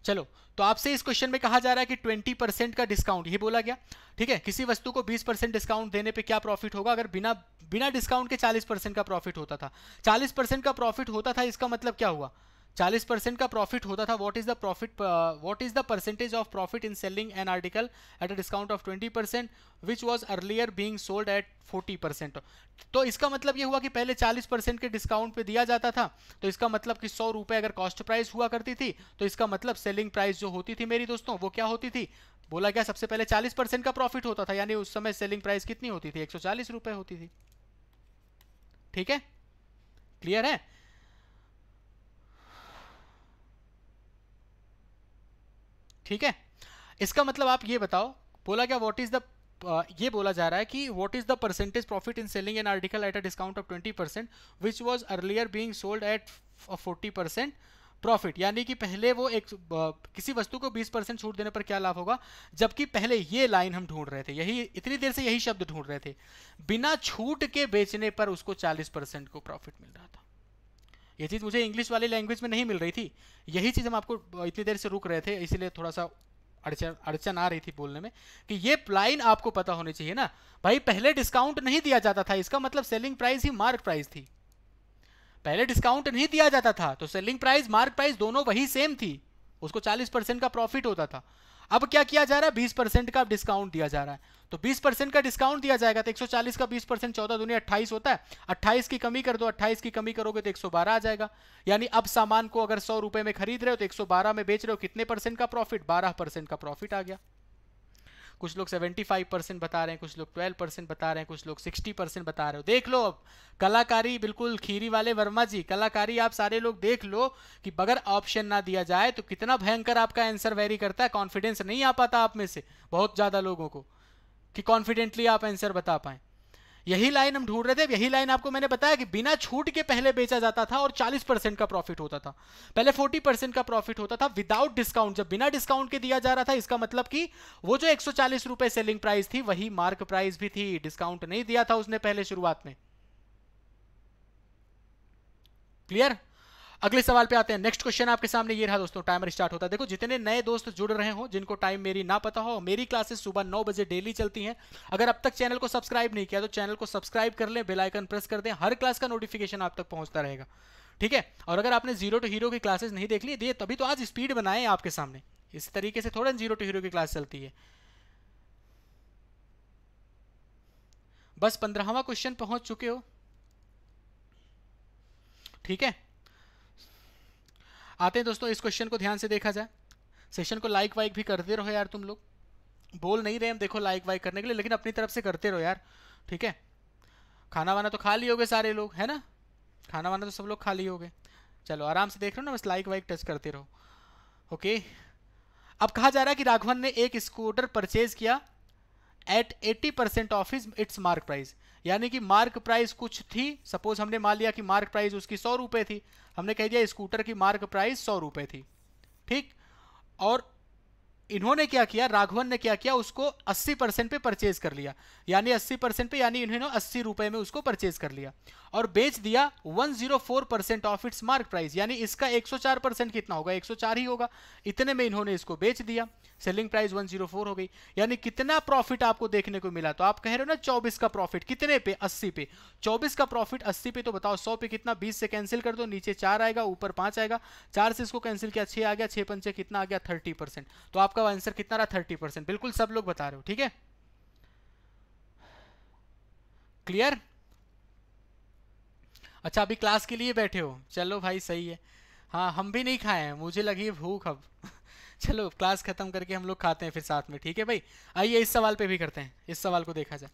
चलो तो आपसे इस क्वेश्चन में कहा जा रहा है कि 20 परसेंट का डिस्काउंट ये बोला गया ठीक है किसी वस्तु को 20 परसेंट डिस्काउंट देने पे क्या प्रॉफिट होगा अगर बिना बिना डिस्काउंट के 40 परसेंट का प्रॉफिट होता था 40 परसेंट का प्रॉफिट होता था इसका मतलब क्या हुआ चालीस परसेंट का प्रॉफिट होता था what is the profit what is the percentage of profit in selling an article at a discount of twenty percent which was earlier being sold at forty percent तो इसका मतलब ये हुआ कि पहले चालीस परसेंट के डिस्काउंट पे दिया जाता था तो इसका मतलब कि सौ रुपये अगर कॉस्ट प्राइस हुआ करती थी तो इसका मतलब सेलिंग प्राइस जो होती थी मेरी दोस्तों वो क्या होती थी बोला गया सबसे पहले चालीस परसेंट का प्रॉफिट होता था यानी उस समय सेलिंग प्राइस कितनी होती थी एक सौ होती थी ठीक है क्लियर है ठीक है इसका मतलब आप ये बताओ बोला क्या वॉट इज द ये बोला जा रहा है कि what is the percentage profit in selling an article at a discount of twenty percent which was earlier being sold at forty percent profit यानी कि पहले वो एक किसी वस्तु को 20 परसेंट छूट देने पर क्या लाभ होगा जबकि पहले ये लाइन हम ढूंढ रहे थे यही इतनी देर से यही शब्द ढूंढ रहे थे बिना छूट के बेचने पर उसको 40 परसेंट को प्रॉफिट मिल रहा था ये चीज़ मुझे इंग्लिश वाली लैंग्वेज में नहीं मिल रही थी यही चीज़ हम आपको इतनी देर से रुक रहे थे इसीलिए थोड़ा सा अड़चन अड़चन आ रही थी बोलने में कि ये लाइन आपको पता होनी चाहिए ना भाई पहले डिस्काउंट नहीं दिया जाता था इसका मतलब सेलिंग प्राइस ही मार्क प्राइस थी पहले डिस्काउंट नहीं दिया जाता था तो सेलिंग प्राइस मार्क प्राइस दोनों वही सेम थी उसको 40 परसेंट का प्रॉफिट होता था अब क्या किया जा रहा है 20 परसेंट का डिस्काउंट दिया जा रहा है तो 20 परसेंट का डिस्काउंट दिया जाएगा तो 140 का 20 परसेंट चौदह दुनिया अट्ठाईस होता है अट्ठाईस की कमी कर दो अट्ठाईस की कमी करोगे तो 112 आ जाएगा यानी अब सामान को अगर सौ रुपए में खरीद रहे हो तो 112 में बेच रहे हो कितने परसेंट का प्रॉफिट बारह परसेंट का प्रॉफिट आ गया कुछ लोग 75 परसेंट बता रहे हैं कुछ लोग 12 परसेंट बता रहे हैं कुछ लोग 60 परसेंट बता रहे हो देख लो अब कलाकारी बिल्कुल खीरी वाले वर्मा जी कलाकारी आप सारे लोग देख लो कि बगैर ऑप्शन ना दिया जाए तो कितना भयंकर आपका आंसर वेरी करता है कॉन्फिडेंस नहीं आ पाता आप में से बहुत ज़्यादा लोगों को कि कॉन्फिडेंटली आप आंसर बता पाएं यही लाइन हम ढूंढ रहे थे यही लाइन आपको मैंने बताया कि बिना छूट के पहले बेचा जाता था और 40 परसेंट का प्रॉफिट होता था पहले 40 परसेंट का प्रॉफिट होता था विदाउट डिस्काउंट जब बिना डिस्काउंट के दिया जा रहा था इसका मतलब कि वो जो एक रुपए सेलिंग प्राइस थी वही मार्क प्राइस भी थी डिस्काउंट नहीं दिया था उसने पहले शुरुआत में क्लियर अगले सवाल पे आते हैं नेक्स्ट क्वेश्चन आपके सामने ये रहा दोस्तों टाइमर स्टार्ट होता है देखो जितने नए दोस्त जुड़ रहे हो जिनको टाइम मेरी ना पता हो मेरी क्लासेस सुबह नौ बजे डेली चलती हैं अगर अब तक चैनल को सब्सक्राइब नहीं किया तो चैनल को सब्सक्राइब कर लें बेलाइकन प्रेस कर दें हर क्लास का नोटिफिकेशन आप तक पहुंचता रहेगा ठीक है और अगर आपने जीरो टू हीरो की क्लासेस नहीं देख ली दिए तो तभी तो आज स्पीड बनाए आपके सामने इस तरीके से थोड़ा जीरो टू हीरो की क्लास चलती है बस पंद्रहवा क्वेश्चन पहुंच चुके हो ठीक है आते हैं दोस्तों इस क्वेश्चन को ध्यान से देखा जाए सेशन को लाइक वाइक भी करते रहो यार तुम लोग बोल नहीं रहे हम देखो लाइक वाइक करने के लिए लेकिन अपनी तरफ से करते रहो यार ठीक है खाना वाना तो खा गए सारे लोग है ना खाना वाना तो सब लोग खा गए चलो आराम से देख रहे हो ना बस लाइक वाइक टच करते रहो ओके अब कहा जा रहा है कि राघवन ने एक स्कूटर परचेज किया at 80 percent of is its mark price यानी कि मार्क प्राइस कुछ थी सपोज हमने मान लिया कि मार्क प्राइस उसकी सौ रुपये थी हमने कह दिया स्कूटर की मार्क प्राइस सौ रुपये थी ठीक और इन्होंने क्या किया राघवन ने क्या किया उसको 80 परसेंट पे परचेज कर लिया यानी 80 परसेंट पे यानी इन्होंने अस्सी रुपये में उसको परचेज कर लिया और बेच दिया 104 percent of its mark price यानी इसका 104 परसेंट कितना होगा 104 ही होगा इतने में इन्होंने इसको बेच दिया सेलिंग प्राइस 104 हो गई यानी कितना प्रॉफिट आपको देखने को मिला तो आप कह रहे हो ना 24 का प्रॉफिट कितने पे 80 पे 24 का प्रॉफिट 80 पे तो बताओ 100 पे कितना 20 से कैंसिल कर दो नीचे चार आएगा ऊपर पाँच आएगा चार से इसको कैंसिल किया छः आ गया छः पंचे कितना आ गया थर्टी तो आपका आंसर कितना रहा थर्टी बिल्कुल सब लोग बता रहे हो ठीक है क्लियर अच्छा अभी क्लास के लिए बैठे हो चलो भाई सही है हाँ हम भी नहीं खाए हैं मुझे लगी भूख अब चलो क्लास खत्म करके हम लोग खाते हैं फिर साथ में ठीक है भाई आइए इस सवाल पे भी करते हैं इस सवाल को देखा जाए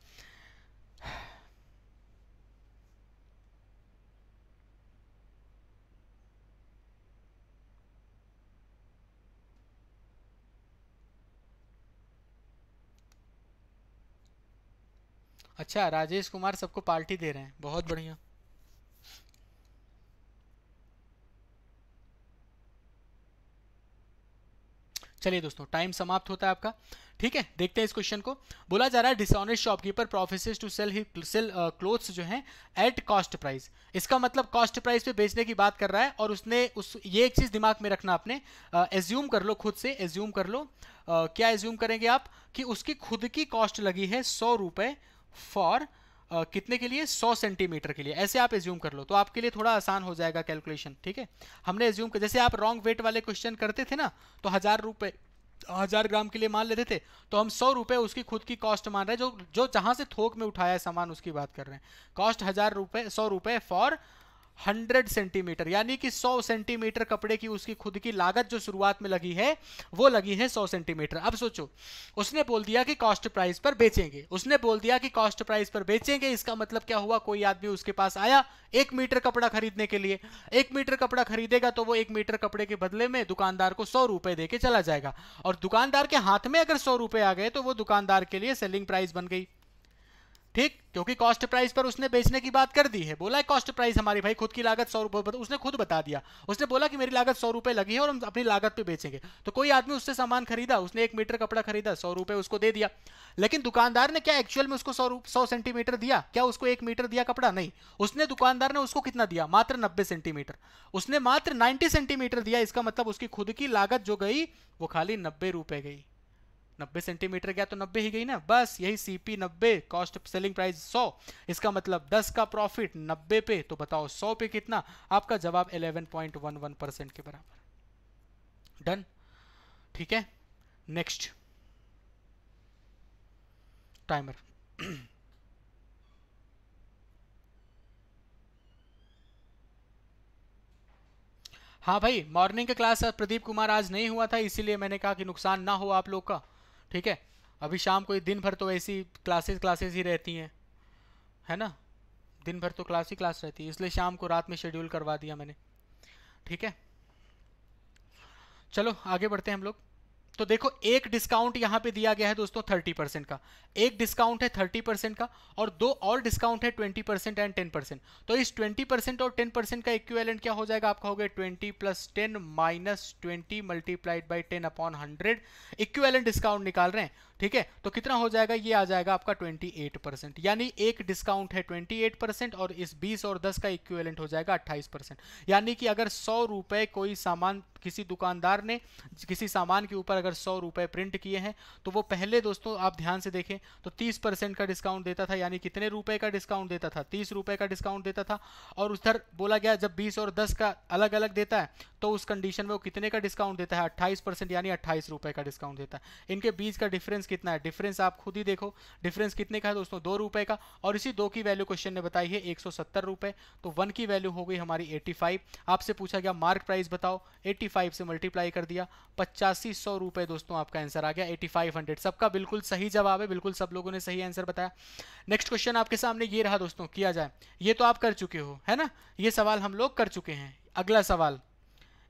अच्छा राजेश कुमार सबको पार्टी दे रहे हैं बहुत बढ़िया चलिए दोस्तों टाइम समाप्त होता है आपका ठीक है देखते हैं इस क्वेश्चन को बोला जा रहा है dishonest shopkeeper professes to sell he sell clothes जो हैं एट कॉस्ट प्राइस इसका मतलब कॉस्ट प्राइस पे बेचने की बात कर रहा है और उसने उस ये एक चीज़ दिमाग में रखना आपने एज्यूम uh, कर लो खुद से एज्यूम कर लो आ, uh, क्या एज्यूम करेंगे आप कि उसकी खुद की कॉस्ट लगी है सौ फॉर कितने के लिए 100 सेंटीमीटर के लिए ऐसे आप एज्यूम कर लो तो आपके लिए थोड़ा आसान हो जाएगा कैलकुलेशन ठीक है हमने एज्यूम कर जैसे आप रॉन्ग वेट वाले क्वेश्चन करते थे ना तो हज़ार रुपये हज़ार ग्राम के लिए मान लेते थे तो हम सौ रुपये उसकी खुद की कॉस्ट मान रहे हैं जो जो जहां से थोक में उठाया है सामान उसकी बात कर रहे हैं कॉस्ट हज़ार रुपये सौ रुपये फॉर हंड्रेड सेंटीमीटर यानी कि सौ सेंटीमीटर कपड़े की उसकी खुद की लागत जो शुरुआत में लगी है वो लगी है सौ सेंटीमीटर अब सोचो उसने बोल दिया कि कॉस्ट प्राइस पर बेचेंगे उसने बोल दिया कि कॉस्ट प्राइस पर बेचेंगे इसका मतलब क्या हुआ कोई आदमी उसके पास आया एक मीटर कपड़ा खरीदने के लिए एक मीटर कपड़ा खरीदेगा तो वो एक मीटर कपड़े के बदले में दुकानदार को सौ रुपए दे चला जाएगा और दुकानदार के हाथ में अगर सौ रुपए आ गए तो वो दुकानदार के लिए सेलिंग प्राइस बन गई ठीक क्योंकि कॉस्ट प्राइस पर उसने बेचने की बात कर दी है बोला है कॉस्ट प्राइस हमारी भाई खुद की लागत सौ रुपये उसने खुद बता दिया उसने बोला कि मेरी लागत सौ रुपये लगी है और हम अपनी लागत पे बेचेंगे तो कोई आदमी उससे सामान खरीदा उसने एक मीटर कपड़ा खरीदा सौ रुपये उसको दे दिया लेकिन दुकानदार ने क्या एक्चुअल में उसको सौ सौ सेंटीमीटर दिया क्या उसको एक मीटर दिया कपड़ा नहीं उसने दुकानदार ने उसको कितना दिया मात्र नब्बे सेंटीमीटर उसने मात्र नाइन्टी सेंटीमीटर दिया इसका मतलब उसकी खुद की लागत जो गई वो खाली नब्बे रुपये गई नब्बे सेंटीमीटर गया तो नब्बे ही गई ना बस यही सी पी नब्बे कॉस्ट सेलिंग प्राइस सौ इसका मतलब दस का प्रॉफिट नब्बे पे तो बताओ सौ पे कितना आपका जवाब eleven point one one percent के बराबर डन ठीक है नेक्स्ट टाइमर हाँ भाई मॉर्निंग का क्लास प्रदीप कुमार आज नहीं हुआ था इसीलिए मैंने कहा कि नुकसान ना हो आप लोग का ठीक है अभी शाम को दिन भर तो ऐसी क्लासेस क्लासेस ही रहती हैं है ना दिन भर तो क्लास ही क्लास रहती है इसलिए शाम को रात में शेड्यूल करवा दिया मैंने ठीक है चलो आगे बढ़ते हैं हम लोग तो देखो एक डिस्काउंट यहां पे दिया गया है दोस्तों थर्टी परसेंट का एक डिस्काउंट है थर्टी परसेंट का और दो और डिस्काउंट है twenty percent and ten percent तो इस ट्वेंटी परसेंट और टेन परसेंट का इक्विवेलेंट क्या हो जाएगा आप कहोगे twenty plus ten minus twenty multiplied by ten upon hundred equivalent discount निकाल रहे हैं ठीक है तो कितना हो जाएगा ये आ जाएगा आपका ट्वेंटी एट परसेंट यानी एक डिस्काउंट है ट्वेंटी एट परसेंट और इस बीस और दस का इक्वेलेंट हो जाएगा अट्ठाईस परसेंट यानी कि अगर सौ कोई सामान किसी दुकानदार ने किसी सामान के ऊपर अगर सौ रुपए प्रिंट किए हैं तो वो पहले दोस्तों आप ध्यान से देखें तो तीस परसेंट का डिस्काउंट देता था यानी कितने रुपए का डिस्काउंट देता था तीस रुपए का डिस्काउंट देता था और उधर बोला गया जब बीस और दस का अलग अलग देता है तो उस कंडीशन में वो कितने का डिस्काउंट देता है अट्ठाईस यानी अट्ठाईस रुपये का डिस्काउंट देता है इनके बीच का डिफरेंस कितना है डिफरेंस आप खुद ही देखो डिफरेंस कितने का है दोस्तों दो रुपये का और इसी दो की वैल्यू क्वेश्चन ने बताई है एक तो वन की वैल्यू हो गई हमारी एट्टी आपसे पूछा गया मार्क प्राइस बताओ एट्टी 85 से मल्टीप्लाई कर दिया पचासी सौ रुपये दोस्तों आपका आंसर आ गया 8500 सबका बिल्कुल सही जवाब है बिल्कुल सब लोगों ने सही आंसर बताया नेक्स्ट क्वेश्चन आपके सामने ये रहा दोस्तों किया जाए ये तो आप कर चुके हो है ना ये सवाल हम लोग कर चुके हैं अगला सवाल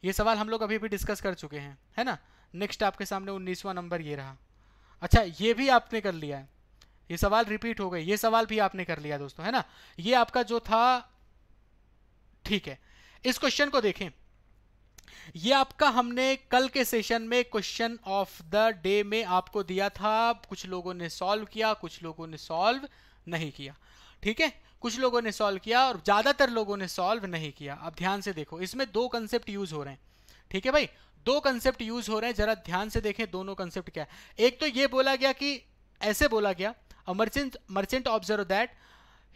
ये सवाल हम लोग अभी भी डिस्कस कर चुके हैं है ना नेक्स्ट आपके सामने उन्नीसवा नंबर ये रहा अच्छा ये भी आपने कर लिया है ये सवाल रिपीट हो गए ये सवाल भी आपने कर लिया दोस्तों है ना ये आपका जो था ठीक है इस क्वेश्चन को देखें ये आपका हमने कल के सेशन में क्वेश्चन ऑफ द डे में आपको दिया था कुछ लोगों ने सॉल्व किया कुछ लोगों ने सॉल्व नहीं किया ठीक है कुछ लोगों ने सॉल्व किया और ज़्यादातर लोगों ने सॉल्व नहीं किया अब ध्यान से देखो इसमें दो कंसेप्ट यूज़ हो रहे हैं ठीक है भाई दो कंसेप्ट यूज़ हो रहे हैं ज़रा ध्यान से देखें दोनों कंसेप्ट क्या है एक तो ये बोला गया कि ऐसे बोला गया merchant merchant observe that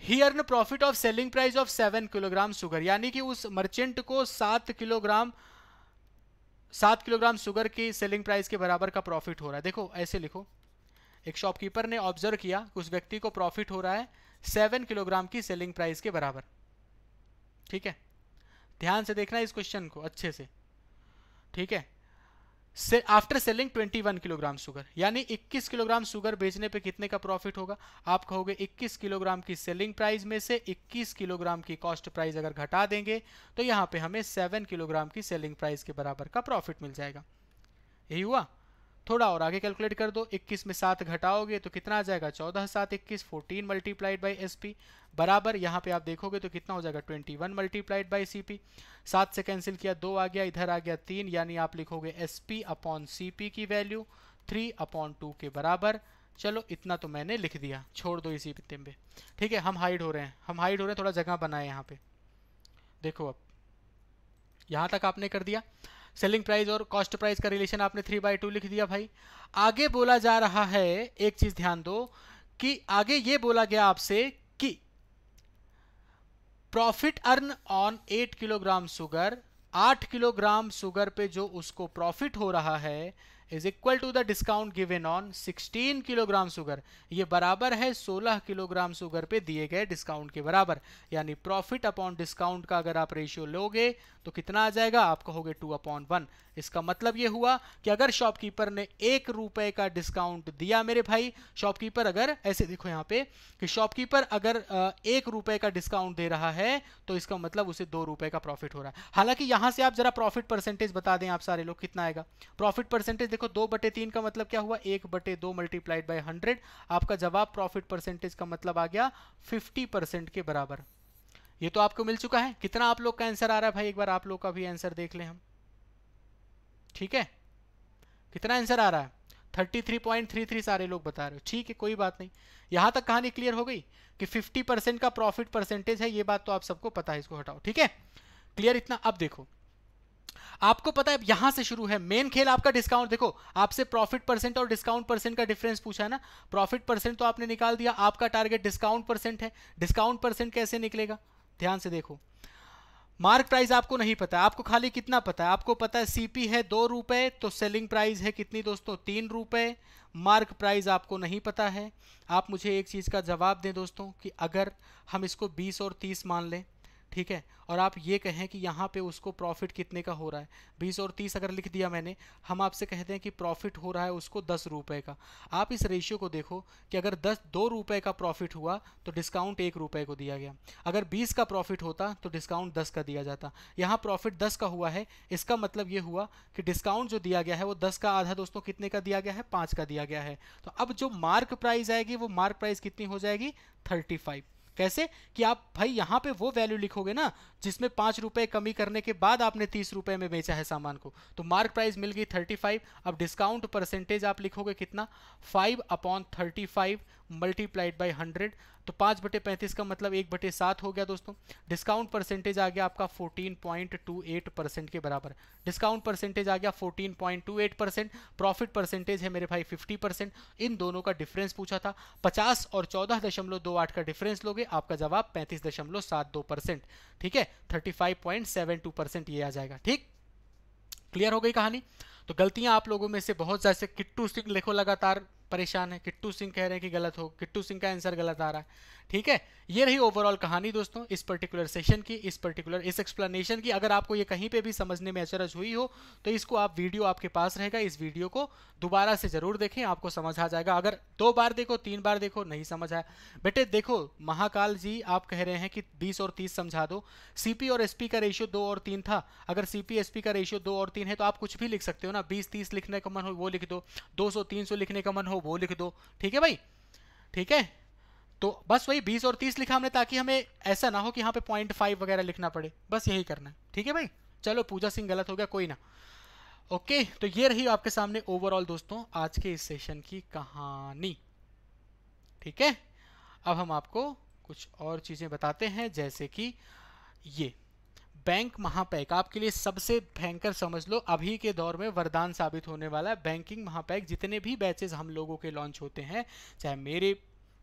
he earn profit of selling price of seven kilogram sugar यानी कि उस मर्चेंट को सात किलोग्राम सात किलोग्राम शुगर की सेलिंग प्राइस के बराबर का प्रॉफिट हो रहा है देखो ऐसे लिखो एक शॉपकीपर ने ऑब्जर्व किया कि उस व्यक्ति को प्रॉफिट हो रहा है सेवन किलोग्राम की सेलिंग प्राइस के बराबर ठीक है ध्यान से देखना इस क्वेश्चन को अच्छे से ठीक है से आफ्टर सेलिंग 21 किलोग्राम शुगर यानी 21 किलोग्राम शुगर बेचने पे कितने का प्रॉफिट होगा आप कहोगे 21 किलोग्राम की सेलिंग प्राइस में से 21 किलोग्राम की कॉस्ट प्राइस अगर घटा देंगे तो यहाँ पे हमें 7 किलोग्राम की सेलिंग प्राइस के बराबर का प्रॉफिट मिल जाएगा यही हुआ थोड़ा और आगे कैलकुलेट कर दो 21 में सात घटाओगे तो कितना आ जाएगा 14 सात इक्कीस fourteen multiplied by S P बराबर यहाँ पे आप देखोगे तो कितना हो जाएगा 21 one multiplied by C P सात से कैंसिल किया दो आ गया इधर आ गया तीन यानी आप लिखोगे S P upon C P की वैल्यू थ्री अपॉन टू के बराबर चलो इतना तो मैंने लिख दिया छोड़ दो इसी पितम पे ठीक है हम हाइड हो रहे हैं हम हाइड हो रहे हैं थोड़ा जगह बनाए यहाँ पे देखो अब यहाँ तक आपने कर दिया सेलिंग प्राइस और कॉस्ट प्राइस का रिलेशन आपने थ्री बाई टू लिख दिया भाई आगे बोला जा रहा है एक चीज़ ध्यान दो कि आगे ये बोला गया आपसे कि profit earn on eight kilogram sugar आठ किलोग्राम सुगर पे जो उसको प्रॉफिट हो रहा है is equal to the discount given on sixteen kilogram sugar ये बराबर है सोलह किलोग्राम सुगर पे दिए गए डिस्काउंट के बराबर यानी प्रॉफिट अपॉन डिस्काउंट का अगर आप रेशियो लोगे तो कितना आ जाएगा आप कहोगे टू अपॉन वन इसका मतलब ये हुआ कि अगर शॉपकीपर ने एक रुपए का डिस्काउंट दिया मेरे भाई शॉपकीपर अगर ऐसे देखो यहाँ पे कि शॉपकीपर अगर एक रुपए का डिस्काउंट दे रहा है तो इसका मतलब उसे दो रुपए का प्रॉफिट हो रहा है हालांकि यहां से आप जरा प्रॉफिट परसेंटेज बता दें आप सारे लोग कितना आएगा प्रॉफिट परसेंटेज देखो दो बटे तीन का मतलब क्या हुआ एक बटे दो मल्टीप्लाइड बाई हंड्रेड आपका जवाब प्रॉफिट परसेंटेज का मतलब आ गया फिफ्टी परसेंट के बराबर ये तो आपको मिल चुका है कितना आप लोग का आंसर आ रहा है भाई एक बार आप लोग का भी आंसर देख लें हम ठीक है कितना आंसर आ रहा है thirty three point three three सारे लोग बता रहे हो ठीक है कोई बात नहीं यहाँ तक कहानी क्लियर हो गई कि फिफ्टी परसेंट का प्रॉफिट परसेंटेज है ये बात तो आप सबको पता है इसको हटाओ ठीक है क्लियर इतना अब देखो आपको पता है यहां से शुरू है मेन खेल आपका डिस्काउंट देखो आपसे प्रॉफिट परसेंट और डिस्काउंट परसेंट का डिफरेंस पूछा है ना प्रॉफिट परसेंट तो आपने निकाल दिया आपका टारगेट डिस्काउंट परसेंट है डिस्काउंट परसेंट कैसे निकलेगा ध्यान से देखो मार्क प्राइस आपको नहीं पता आपको खाली कितना पता है आपको पता है सीपी है दो रुपए तो सेलिंग प्राइस है कितनी दोस्तों तीन रुपए मार्क प्राइस आपको नहीं पता है आप मुझे एक चीज़ का जवाब दें दोस्तों कि अगर हम इसको 20 और 30 मान लें ठीक है और आप ये कहें कि यहाँ पे उसको प्रॉफिट कितने का हो रहा है बीस और तीस अगर लिख दिया मैंने हम आपसे कहते हैं कि प्रॉफिट हो रहा है उसको दस रुपये का आप इस रेशियो को देखो कि अगर दस दो रुपये का प्रॉफिट हुआ तो डिस्काउंट एक रुपये को दिया गया अगर बीस का प्रॉफिट होता तो डिस्काउंट दस का दिया जाता यहाँ प्रॉफिट दस का हुआ है इसका मतलब ये हुआ कि डिस्काउंट जो दिया गया है वो दस का आधा दोस्तों कितने का दिया गया है पाँच का दिया गया है तो अब जो मार्क प्राइस आएगी वो मार्क प्राइस कितनी हो जाएगी थर्टी फाइव कैसे कि आप भाई यहाँ पे वो वैल्यू लिखोगे ना जिसमें पाँच रुपये कमी करने के बाद आपने तीस रुपये में बेचा है सामान को तो मार्क प्राइस मिल गई थर्टी फाइव अब डिस्काउंट परसेंटेज आप लिखोगे कितना five upon thirty five multiplied by hundred तो पाँच बटे पैंतीस का मतलब एक बटे सात हो गया दोस्तों डिस्काउंट परसेंटेज आ गया आपका fourteen point two eight percent के बराबर डिस्काउंट परसेंटेज आ गया fourteen point two eight percent profit percentage है मेरे भाई फिफ्टी परसेंट इन दोनों का डिफरेंस पूछा था पचास और चौदह दशमलव दो आठ का डिफरेंस लोगे आपका जवाब पैंतीस दशमलव सात दो परसेंट ठीक है thirty five point seven two percent ये आ जाएगा ठीक क्लियर हो गई कहानी तो गलतियां आप लोगों में से बहुत ज्यादा किट्टू सिंह लिखो लगातार परेशान है किट्टू सिंह कह रहे हैं कि गलत हो किट्टू सिंह का आंसर गलत आ रहा है ठीक है ये रही ओवरऑल कहानी दोस्तों इस पर्टिकुलर सेशन की इस पर्टिकुलर इस एक्सप्लेनेशन की अगर आपको ये कहीं पे भी समझने में अचरज हुई हो तो इसको आप वीडियो आपके पास रहेगा इस वीडियो को दोबारा से जरूर देखें आपको समझ आ जाएगा अगर दो बार देखो तीन बार देखो नहीं समझ आया बेटे देखो महाकाल जी आप कह रहे हैं कि बीस और तीस समझा दो सीपी और एसपी का रेशियो दो और तीन था अगर सी पी का रेशियो दो और तीन है तो आप कुछ भी लिख सकते हो ना बीस तीस लिखने का मन हो वो लिख दो दो सौ लिखने का मन हो हो वो लिख दो ठीक है भाई ठीक है तो बस वही बीस और तीस लिखा हमने ताकि हमें ऐसा ना हो कि यहाँ पे पॉइंट फाइव वगैरह लिखना पड़े बस यही करना है ठीक है भाई चलो पूजा सिंह गलत हो गया कोई ना ओके तो ये रही आपके सामने ओवरऑल दोस्तों आज के इस सेशन की कहानी ठीक है अब हम आपको कुछ और चीज़ें बताते हैं जैसे कि ये बैंक महापैक आपके लिए सबसे भयंकर समझ लो अभी के दौर में वरदान साबित होने वाला है बैंकिंग महापैक जितने भी बैचेज हम लोगों के लॉन्च होते हैं चाहे मेरे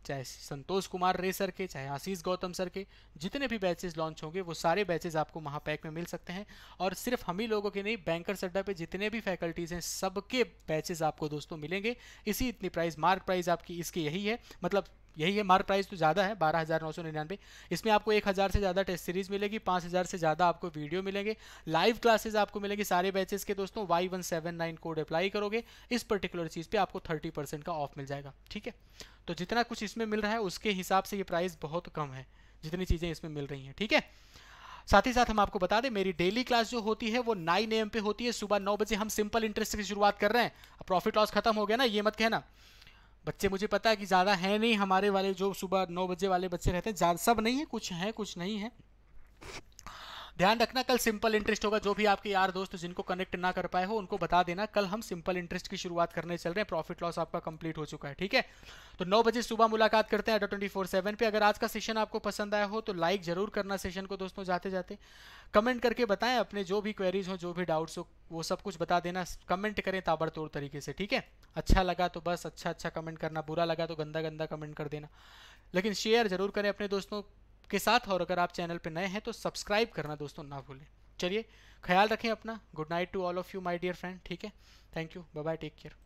चाहे संतोष कुमार रे सर के चाहे आशीष गौतम सर के जितने भी बैचेज लॉन्च होंगे वो सारे बैचेज आपको महापैक में मिल सकते हैं और सिर्फ हम ही लोगों के नहीं बैंकर सड्डा पे जितने भी फैकल्टीज़ हैं सबके बैचेज आपको दोस्तों मिलेंगे इसी इतनी प्राइस मार्क प्राइस आपकी इसकी यही है मतलब यही है मार प्राइस तो ज़्यादा है बारह हज़ार नौ सौ निन्यानवे इसमें आपको एक हज़ार से ज़्यादा टेस्ट सीरीज़ मिलेगी पाँच हज़ार से ज़्यादा आपको वीडियो मिलेंगे लाइव क्लासेस आपको मिलेंगी सारे बैचेस के दोस्तों Y one seven nine code apply करोगे इस पर्टिकुलर चीज़ पर आपको थर्टी परसेंट का ऑफ मिल जाएगा ठीक है तो जितना कुछ इसमें मिल रहा है उसके हिसाब से ये प्राइस बहुत कम है जितनी चीज़ें इसमें मिल रही हैं ठीक है साथ ही साथ हम आपको बता दें मेरी डेली क्लास जो होती है वो नाइन एम पे होती है सुबह नौ बजे हम सिंपल इंटरेस्ट की शुरुआत कर रहे हैं प्रॉफिट लॉस खत्म हो गया ना ये मत कहना बच्चे मुझे पता है कि ज़्यादा है नहीं हमारे वाले जो सुबह नौ बजे वाले बच्चे रहते हैं सब नहीं है कुछ है कुछ नहीं है ध्यान रखना कल सिंपल इंटरेस्ट होगा जो भी आपके यार दोस्त जिनको कनेक्ट ना कर पाए हो उनको बता देना कल हम सिंपल इंटरेस्ट की शुरुआत करने चल रहे हैं प्रॉफिट लॉस आपका कंप्लीट हो चुका है ठीक है तो नौ बजे सुबह मुलाकात करते हैं ट्वेंटी फोर सेवन पे अगर आज का सेशन आपको पसंद आया हो तो लाइक जरूर करना सेशन को दोस्तों जाते जाते कमेंट करके बताएं अपने जो भी क्वेरीज हो जो भी डाउट्स हो वो सब कुछ बता देना कमेंट करें ताबड़तोड़ तरीके से ठीक है अच्छा लगा तो बस अच्छा अच्छा कमेंट करना बुरा लगा तो गंदा गंदा कमेंट कर देना लेकिन शेयर जरूर करें अपने दोस्तों के साथ और अगर आप चैनल पर नए हैं तो सब्सक्राइब करना दोस्तों ना भूलें चलिए ख्याल रखें अपना good night to all of you my dear friend ठीक है thank you bye bye take care